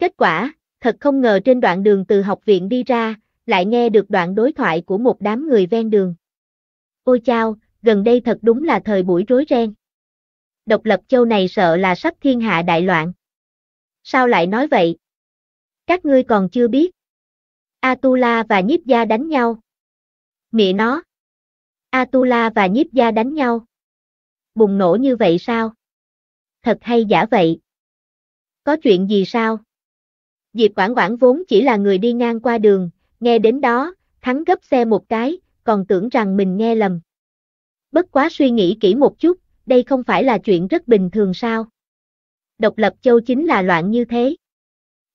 Kết quả, thật không ngờ trên đoạn đường từ học viện đi ra, lại nghe được đoạn đối thoại của một đám người ven đường. Ôi chao, gần đây thật đúng là thời buổi rối ren. Độc lập châu này sợ là sắp thiên hạ đại loạn. Sao lại nói vậy? Các ngươi còn chưa biết. Atula và nhiếp gia đánh nhau. Mị nó. Atula và nhiếp gia đánh nhau. Bùng nổ như vậy sao? Thật hay giả vậy? Có chuyện gì sao? Diệp Quảng Quảng vốn chỉ là người đi ngang qua đường, nghe đến đó, hắn gấp xe một cái, còn tưởng rằng mình nghe lầm. Bất quá suy nghĩ kỹ một chút, đây không phải là chuyện rất bình thường sao. Độc lập châu chính là loạn như thế.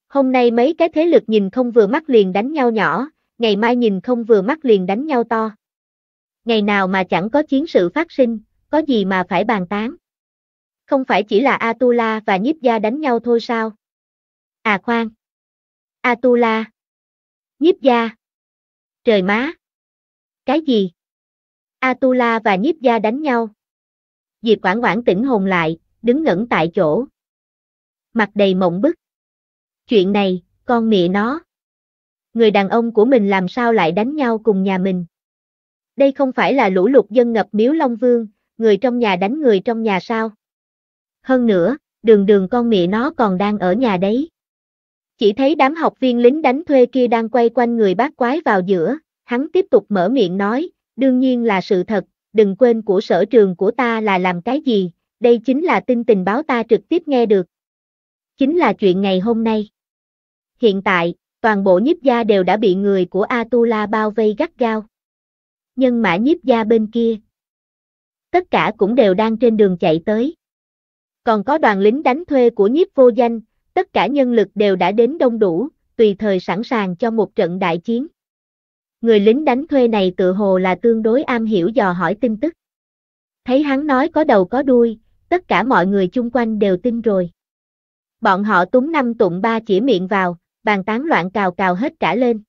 Hôm nay mấy cái thế lực nhìn không vừa mắt liền đánh nhau nhỏ, ngày mai nhìn không vừa mắt liền đánh nhau to. Ngày nào mà chẳng có chiến sự phát sinh, có gì mà phải bàn tán. Không phải chỉ là Atula và Nhiếp Gia đánh nhau thôi sao? À khoan. Atula. Nhiếp gia. Trời má. Cái gì? Atula và nhiếp gia đánh nhau. Diệp Quảng Quảng tỉnh hồn lại, đứng ngẩn tại chỗ. Mặt đầy mộng bức. Chuyện này, con mẹ nó. Người đàn ông của mình làm sao lại đánh nhau cùng nhà mình? Đây không phải là lũ lụt dân ngập miếu Long Vương, người trong nhà đánh người trong nhà sao? Hơn nữa, đường đường con mẹ nó còn đang ở nhà đấy. Chỉ thấy đám học viên lính đánh thuê kia đang quay quanh người bác quái vào giữa, hắn tiếp tục mở miệng nói, đương nhiên là sự thật, đừng quên của sở trường của ta là làm cái gì, đây chính là tin tình báo ta trực tiếp nghe được. Chính là chuyện ngày hôm nay. Hiện tại, toàn bộ nhiếp gia đều đã bị người của Atula bao vây gắt gao. Nhưng mã nhiếp gia bên kia, tất cả cũng đều đang trên đường chạy tới. Còn có đoàn lính đánh thuê của nhiếp vô danh, tất cả nhân lực đều đã đến đông đủ, tùy thời sẵn sàng cho một trận đại chiến. Người lính đánh thuê này tự hồ là tương đối am hiểu dò hỏi tin tức. Thấy hắn nói có đầu có đuôi, tất cả mọi người chung quanh đều tin rồi. Bọn họ túng năm tụng ba chỉ miệng vào, bàn tán loạn cào cào hết cả lên.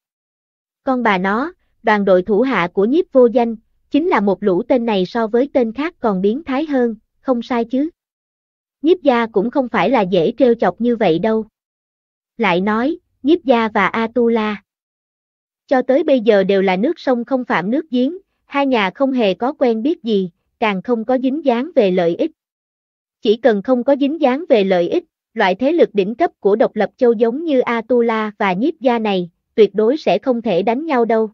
Con bà nó, đoàn đội thủ hạ của nhiếp vô danh, chính là một lũ tên này so với tên khác còn biến thái hơn, không sai chứ nhiếp gia cũng không phải là dễ trêu chọc như vậy đâu. Lại nói, nhiếp gia và Atula. Cho tới bây giờ đều là nước sông không phạm nước giếng, hai nhà không hề có quen biết gì, càng không có dính dáng về lợi ích. Chỉ cần không có dính dáng về lợi ích, loại thế lực đỉnh cấp của độc lập châu giống như Atula và nhiếp gia này, tuyệt đối sẽ không thể đánh nhau đâu.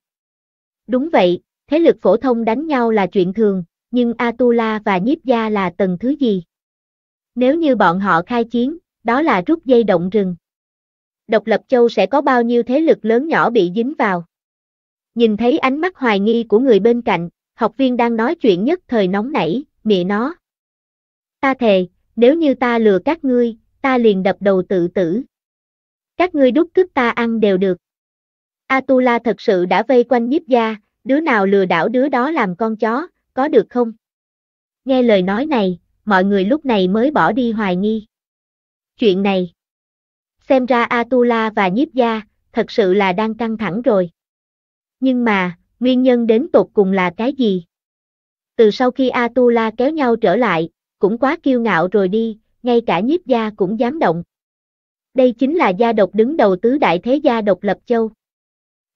Đúng vậy, thế lực phổ thông đánh nhau là chuyện thường, nhưng Atula và nhiếp gia là tầng thứ gì? Nếu như bọn họ khai chiến, đó là rút dây động rừng. Độc lập châu sẽ có bao nhiêu thế lực lớn nhỏ bị dính vào. Nhìn thấy ánh mắt hoài nghi của người bên cạnh, học viên đang nói chuyện nhất thời nóng nảy, mẹ nó. Ta thề, nếu như ta lừa các ngươi, ta liền đập đầu tự tử. Các ngươi đút cướp ta ăn đều được. Atula thật sự đã vây quanh nhiếp gia, đứa nào lừa đảo đứa đó làm con chó, có được không? Nghe lời nói này, mọi người lúc này mới bỏ đi hoài nghi. Chuyện này, xem ra Atula và nhiếp gia, thật sự là đang căng thẳng rồi. Nhưng mà, nguyên nhân đến tột cùng là cái gì? Từ sau khi Atula kéo nhau trở lại, cũng quá kiêu ngạo rồi đi, ngay cả nhiếp gia cũng dám động. Đây chính là gia độc đứng đầu tứ đại thế gia độc lập châu.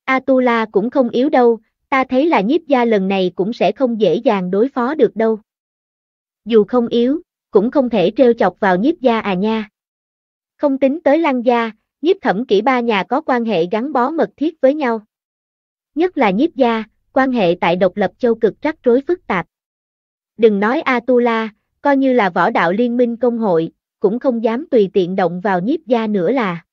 Atula cũng không yếu đâu, ta thấy là nhiếp gia lần này cũng sẽ không dễ dàng đối phó được đâu dù không yếu, cũng không thể trêu chọc vào nhiếp gia à nha. Không tính tới lăng gia, nhiếp thẩm kỹ ba nhà có quan hệ gắn bó mật thiết với nhau. Nhất là nhiếp gia, quan hệ tại độc lập châu cực rắc rối phức tạp. Đừng nói Atula, coi như là võ đạo liên minh công hội, cũng không dám tùy tiện động vào nhiếp gia nữa là.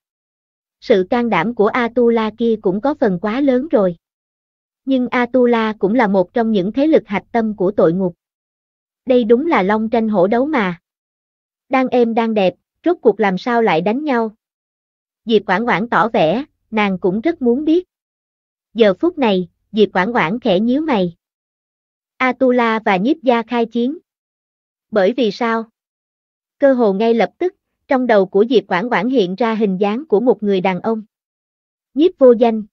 Sự can đảm của Atula kia cũng có phần quá lớn rồi. Nhưng Atula cũng là một trong những thế lực hạch tâm của tội ngục đây đúng là long tranh hổ đấu mà. Đang êm đang đẹp, rốt cuộc làm sao lại đánh nhau. Diệp Quảng Quảng tỏ vẻ, nàng cũng rất muốn biết. Giờ phút này, Diệp Quảng Quảng khẽ nhíu mày. Atula và nhiếp gia khai chiến. Bởi vì sao? Cơ hồ ngay lập tức, trong đầu của Diệp Quảng Quảng hiện ra hình dáng của một người đàn ông. Nhiếp vô danh.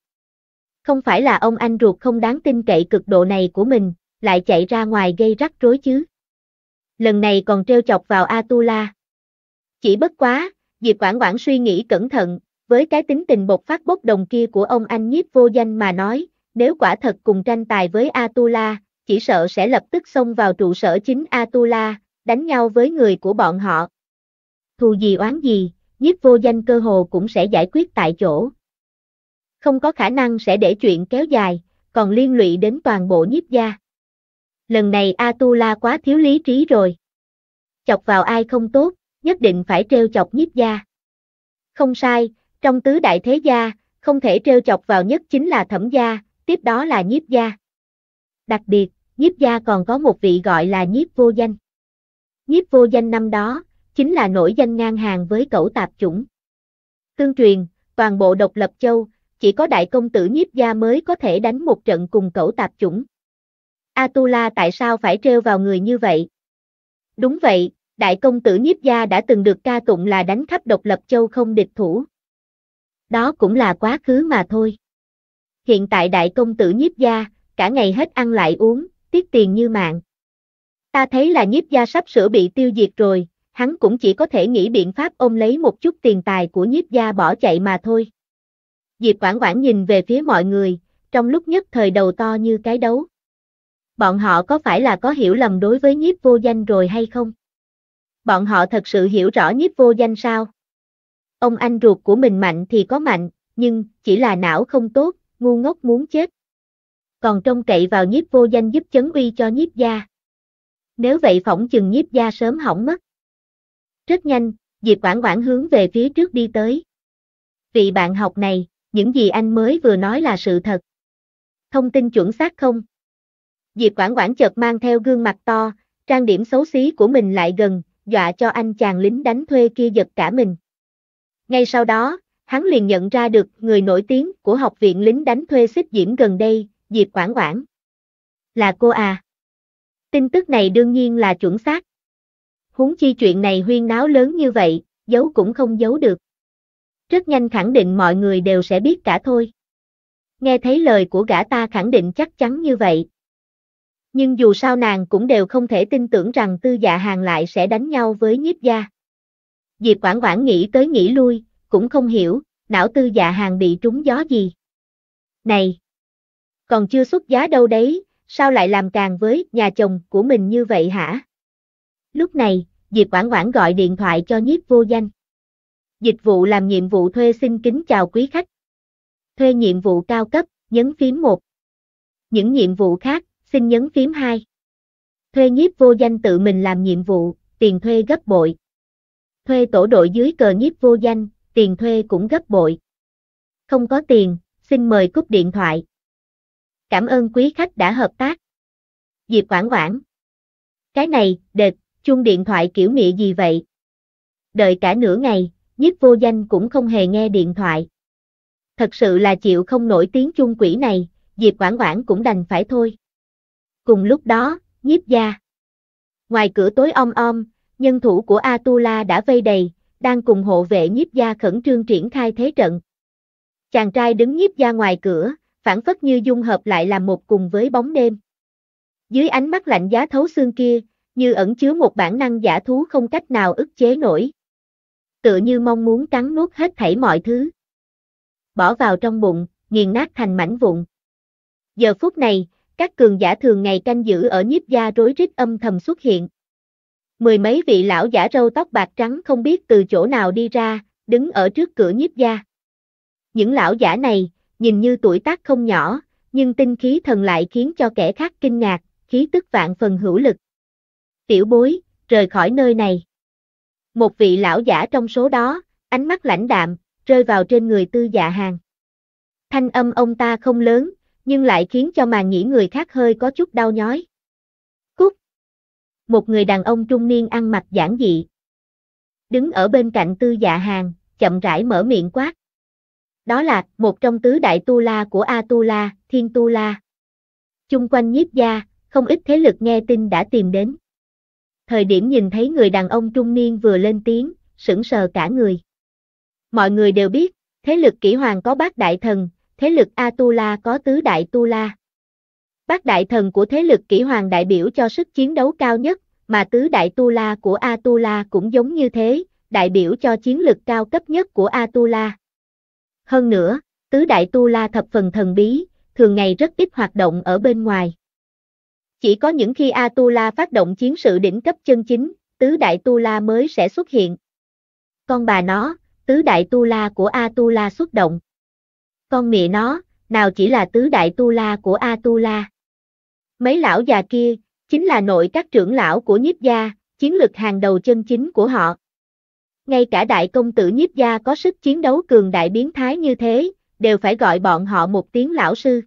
Không phải là ông anh ruột không đáng tin cậy cực độ này của mình, lại chạy ra ngoài gây rắc rối chứ lần này còn treo chọc vào Atula. Chỉ bất quá, Diệp Quảng Quảng suy nghĩ cẩn thận, với cái tính tình bộc phát bốc đồng kia của ông anh nhiếp vô danh mà nói, nếu quả thật cùng tranh tài với Atula, chỉ sợ sẽ lập tức xông vào trụ sở chính Atula, đánh nhau với người của bọn họ. Thù gì oán gì, nhiếp vô danh cơ hồ cũng sẽ giải quyết tại chỗ. Không có khả năng sẽ để chuyện kéo dài, còn liên lụy đến toàn bộ nhiếp gia lần này Atula quá thiếu lý trí rồi. Chọc vào ai không tốt, nhất định phải treo chọc nhiếp gia. Không sai, trong tứ đại thế gia, không thể treo chọc vào nhất chính là thẩm gia, tiếp đó là nhiếp gia. Đặc biệt, nhiếp gia còn có một vị gọi là nhiếp vô danh. Nhiếp vô danh năm đó, chính là nổi danh ngang hàng với cẩu tạp chủng. Tương truyền, toàn bộ độc lập châu, chỉ có đại công tử nhiếp gia mới có thể đánh một trận cùng cẩu tạp chủng. Atula tại sao phải treo vào người như vậy? Đúng vậy, đại công tử nhiếp gia đã từng được ca tụng là đánh khắp độc lập châu không địch thủ. Đó cũng là quá khứ mà thôi. Hiện tại đại công tử nhiếp gia, cả ngày hết ăn lại uống, tiết tiền như mạng. Ta thấy là nhiếp gia sắp sửa bị tiêu diệt rồi, hắn cũng chỉ có thể nghĩ biện pháp ôm lấy một chút tiền tài của nhiếp gia bỏ chạy mà thôi. Diệp Quảng Quảng nhìn về phía mọi người, trong lúc nhất thời đầu to như cái đấu bọn họ có phải là có hiểu lầm đối với nhiếp vô danh rồi hay không? Bọn họ thật sự hiểu rõ nhiếp vô danh sao? Ông anh ruột của mình mạnh thì có mạnh, nhưng chỉ là não không tốt, ngu ngốc muốn chết. Còn trông cậy vào nhiếp vô danh giúp chấn uy cho nhiếp gia. Nếu vậy phỏng chừng nhiếp gia sớm hỏng mất. Rất nhanh, Diệp Quảng Quảng hướng về phía trước đi tới. Vị bạn học này, những gì anh mới vừa nói là sự thật. Thông tin chuẩn xác không? Diệp Quảng Quảng chợt mang theo gương mặt to, trang điểm xấu xí của mình lại gần, dọa cho anh chàng lính đánh thuê kia giật cả mình. Ngay sau đó, hắn liền nhận ra được người nổi tiếng của học viện lính đánh thuê xích diễm gần đây, Diệp Quảng Quảng. Là cô à? Tin tức này đương nhiên là chuẩn xác. Huống chi chuyện này huyên náo lớn như vậy, giấu cũng không giấu được. Rất nhanh khẳng định mọi người đều sẽ biết cả thôi. Nghe thấy lời của gã ta khẳng định chắc chắn như vậy, nhưng dù sao nàng cũng đều không thể tin tưởng rằng tư dạ hàng lại sẽ đánh nhau với nhiếp gia. Diệp Quảng Quảng nghĩ tới nghĩ lui, cũng không hiểu, não tư dạ hàng bị trúng gió gì. Này! Còn chưa xuất giá đâu đấy, sao lại làm càng với nhà chồng của mình như vậy hả? Lúc này, Diệp Quảng Quảng gọi điện thoại cho nhiếp vô danh. Dịch vụ làm nhiệm vụ thuê xin kính chào quý khách. Thuê nhiệm vụ cao cấp, nhấn phím 1. Những nhiệm vụ khác, xin nhấn phím 2. Thuê nhiếp vô danh tự mình làm nhiệm vụ, tiền thuê gấp bội. Thuê tổ đội dưới cờ nhiếp vô danh, tiền thuê cũng gấp bội. Không có tiền, xin mời cúp điện thoại. Cảm ơn quý khách đã hợp tác. Diệp Quảng Quảng. Cái này, đệt, chung điện thoại kiểu mịa gì vậy? Đợi cả nửa ngày, nhiếp vô danh cũng không hề nghe điện thoại. Thật sự là chịu không nổi tiếng chung quỷ này, Diệp Quảng Quảng cũng đành phải thôi. Cùng lúc đó, nhiếp gia. Ngoài cửa tối om om, nhân thủ của Atula đã vây đầy, đang cùng hộ vệ nhiếp gia khẩn trương triển khai thế trận. Chàng trai đứng nhiếp gia ngoài cửa, phản phất như dung hợp lại làm một cùng với bóng đêm. Dưới ánh mắt lạnh giá thấu xương kia, như ẩn chứa một bản năng giả thú không cách nào ức chế nổi. Tựa như mong muốn cắn nuốt hết thảy mọi thứ. Bỏ vào trong bụng, nghiền nát thành mảnh vụn. Giờ phút này, các cường giả thường ngày canh giữ ở nhiếp gia rối rít âm thầm xuất hiện. Mười mấy vị lão giả râu tóc bạc trắng không biết từ chỗ nào đi ra, đứng ở trước cửa nhiếp gia. Những lão giả này, nhìn như tuổi tác không nhỏ, nhưng tinh khí thần lại khiến cho kẻ khác kinh ngạc, khí tức vạn phần hữu lực. Tiểu bối, rời khỏi nơi này. Một vị lão giả trong số đó, ánh mắt lãnh đạm, rơi vào trên người tư dạ hàng. Thanh âm ông ta không lớn, nhưng lại khiến cho màn nhĩ người khác hơi có chút đau nhói. Cúc Một người đàn ông trung niên ăn mặc giản dị. Đứng ở bên cạnh tư dạ hàng, chậm rãi mở miệng quát. Đó là một trong tứ đại tu la của A tu la, Thiên tu la. Chung quanh nhiếp gia, không ít thế lực nghe tin đã tìm đến. Thời điểm nhìn thấy người đàn ông trung niên vừa lên tiếng, sững sờ cả người. Mọi người đều biết, thế lực kỷ hoàng có bác đại thần, thế lực Atula có tứ đại Tula. Bác đại thần của thế lực kỷ hoàng đại biểu cho sức chiến đấu cao nhất, mà tứ đại Tula của Atula cũng giống như thế, đại biểu cho chiến lực cao cấp nhất của Atula. Hơn nữa, tứ đại Tula thập phần thần bí, thường ngày rất ít hoạt động ở bên ngoài. Chỉ có những khi Atula phát động chiến sự đỉnh cấp chân chính, tứ đại Tula mới sẽ xuất hiện. Con bà nó, tứ đại Tula của Atula xuất động. Con mẹ nó, nào chỉ là tứ đại tu la của A tu la. Mấy lão già kia, chính là nội các trưởng lão của nhiếp gia, chiến lực hàng đầu chân chính của họ. Ngay cả đại công tử nhiếp gia có sức chiến đấu cường đại biến thái như thế, đều phải gọi bọn họ một tiếng lão sư.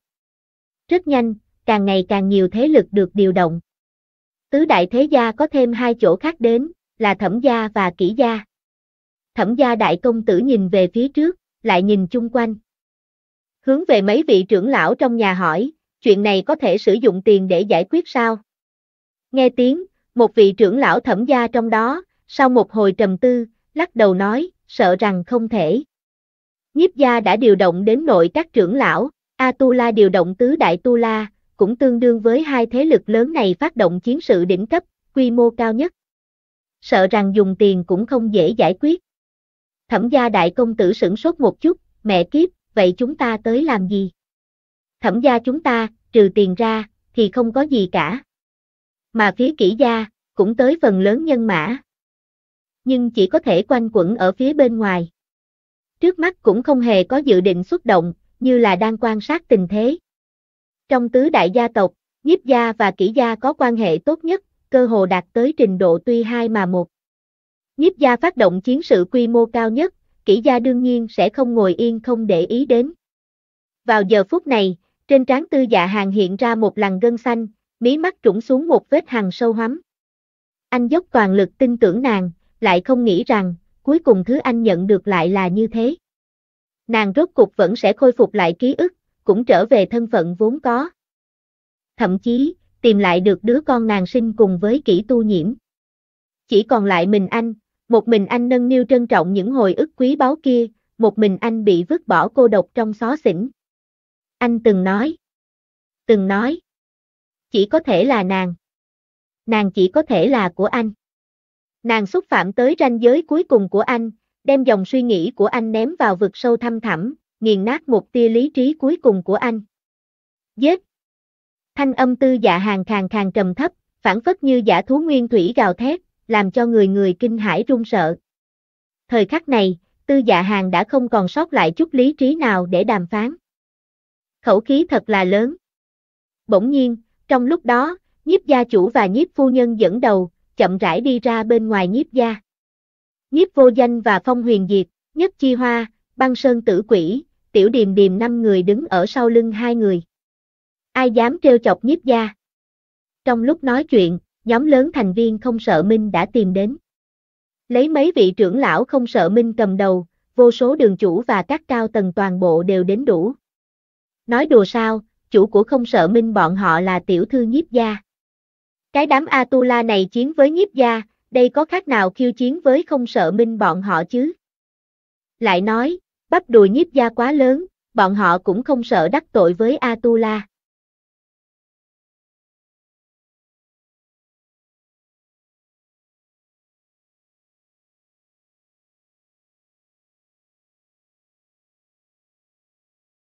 Rất nhanh, càng ngày càng nhiều thế lực được điều động. Tứ đại thế gia có thêm hai chỗ khác đến, là thẩm gia và kỹ gia. Thẩm gia đại công tử nhìn về phía trước, lại nhìn chung quanh, Hướng về mấy vị trưởng lão trong nhà hỏi, chuyện này có thể sử dụng tiền để giải quyết sao? Nghe tiếng, một vị trưởng lão thẩm gia trong đó, sau một hồi trầm tư, lắc đầu nói, sợ rằng không thể. Nhiếp gia đã điều động đến nội các trưởng lão, A Tu La điều động tứ đại Tu La, cũng tương đương với hai thế lực lớn này phát động chiến sự đỉnh cấp, quy mô cao nhất. Sợ rằng dùng tiền cũng không dễ giải quyết. Thẩm gia đại công tử sửng sốt một chút, mẹ kiếp, vậy chúng ta tới làm gì? Thẩm gia chúng ta, trừ tiền ra, thì không có gì cả. Mà phía kỹ gia, cũng tới phần lớn nhân mã. Nhưng chỉ có thể quanh quẩn ở phía bên ngoài. Trước mắt cũng không hề có dự định xuất động, như là đang quan sát tình thế. Trong tứ đại gia tộc, nhiếp gia và kỹ gia có quan hệ tốt nhất, cơ hồ đạt tới trình độ tuy hai mà một. Nhiếp gia phát động chiến sự quy mô cao nhất, kỹ gia đương nhiên sẽ không ngồi yên không để ý đến. Vào giờ phút này, trên trán tư dạ hàng hiện ra một làn gân xanh, mí mắt trũng xuống một vết hằn sâu hắm. Anh dốc toàn lực tin tưởng nàng, lại không nghĩ rằng, cuối cùng thứ anh nhận được lại là như thế. Nàng rốt cục vẫn sẽ khôi phục lại ký ức, cũng trở về thân phận vốn có. Thậm chí, tìm lại được đứa con nàng sinh cùng với kỹ tu nhiễm. Chỉ còn lại mình anh, một mình anh nâng niu trân trọng những hồi ức quý báu kia, một mình anh bị vứt bỏ cô độc trong xó xỉnh. Anh từng nói, từng nói, chỉ có thể là nàng. Nàng chỉ có thể là của anh. Nàng xúc phạm tới ranh giới cuối cùng của anh, đem dòng suy nghĩ của anh ném vào vực sâu thăm thẳm, nghiền nát một tia lý trí cuối cùng của anh. Giết! Thanh âm tư dạ hàng khàng khàng trầm thấp, phản phất như giả thú nguyên thủy gào thét, làm cho người người kinh hãi run sợ. Thời khắc này, tư dạ hàng đã không còn sót lại chút lý trí nào để đàm phán. Khẩu khí thật là lớn. Bỗng nhiên, trong lúc đó, nhiếp gia chủ và nhiếp phu nhân dẫn đầu, chậm rãi đi ra bên ngoài nhiếp gia. Nhiếp vô danh và phong huyền diệt, nhất chi hoa, băng sơn tử quỷ, tiểu điềm điềm năm người đứng ở sau lưng hai người. Ai dám trêu chọc nhiếp gia? Trong lúc nói chuyện, nhóm lớn thành viên không sợ Minh đã tìm đến. Lấy mấy vị trưởng lão không sợ Minh cầm đầu, vô số đường chủ và các cao tầng toàn bộ đều đến đủ. Nói đùa sao, chủ của không sợ Minh bọn họ là tiểu thư nhiếp gia. Cái đám Atula này chiến với nhiếp gia, đây có khác nào khiêu chiến với không sợ Minh bọn họ chứ? Lại nói, bắp đùi nhiếp gia quá lớn, bọn họ cũng không sợ đắc tội với Atula.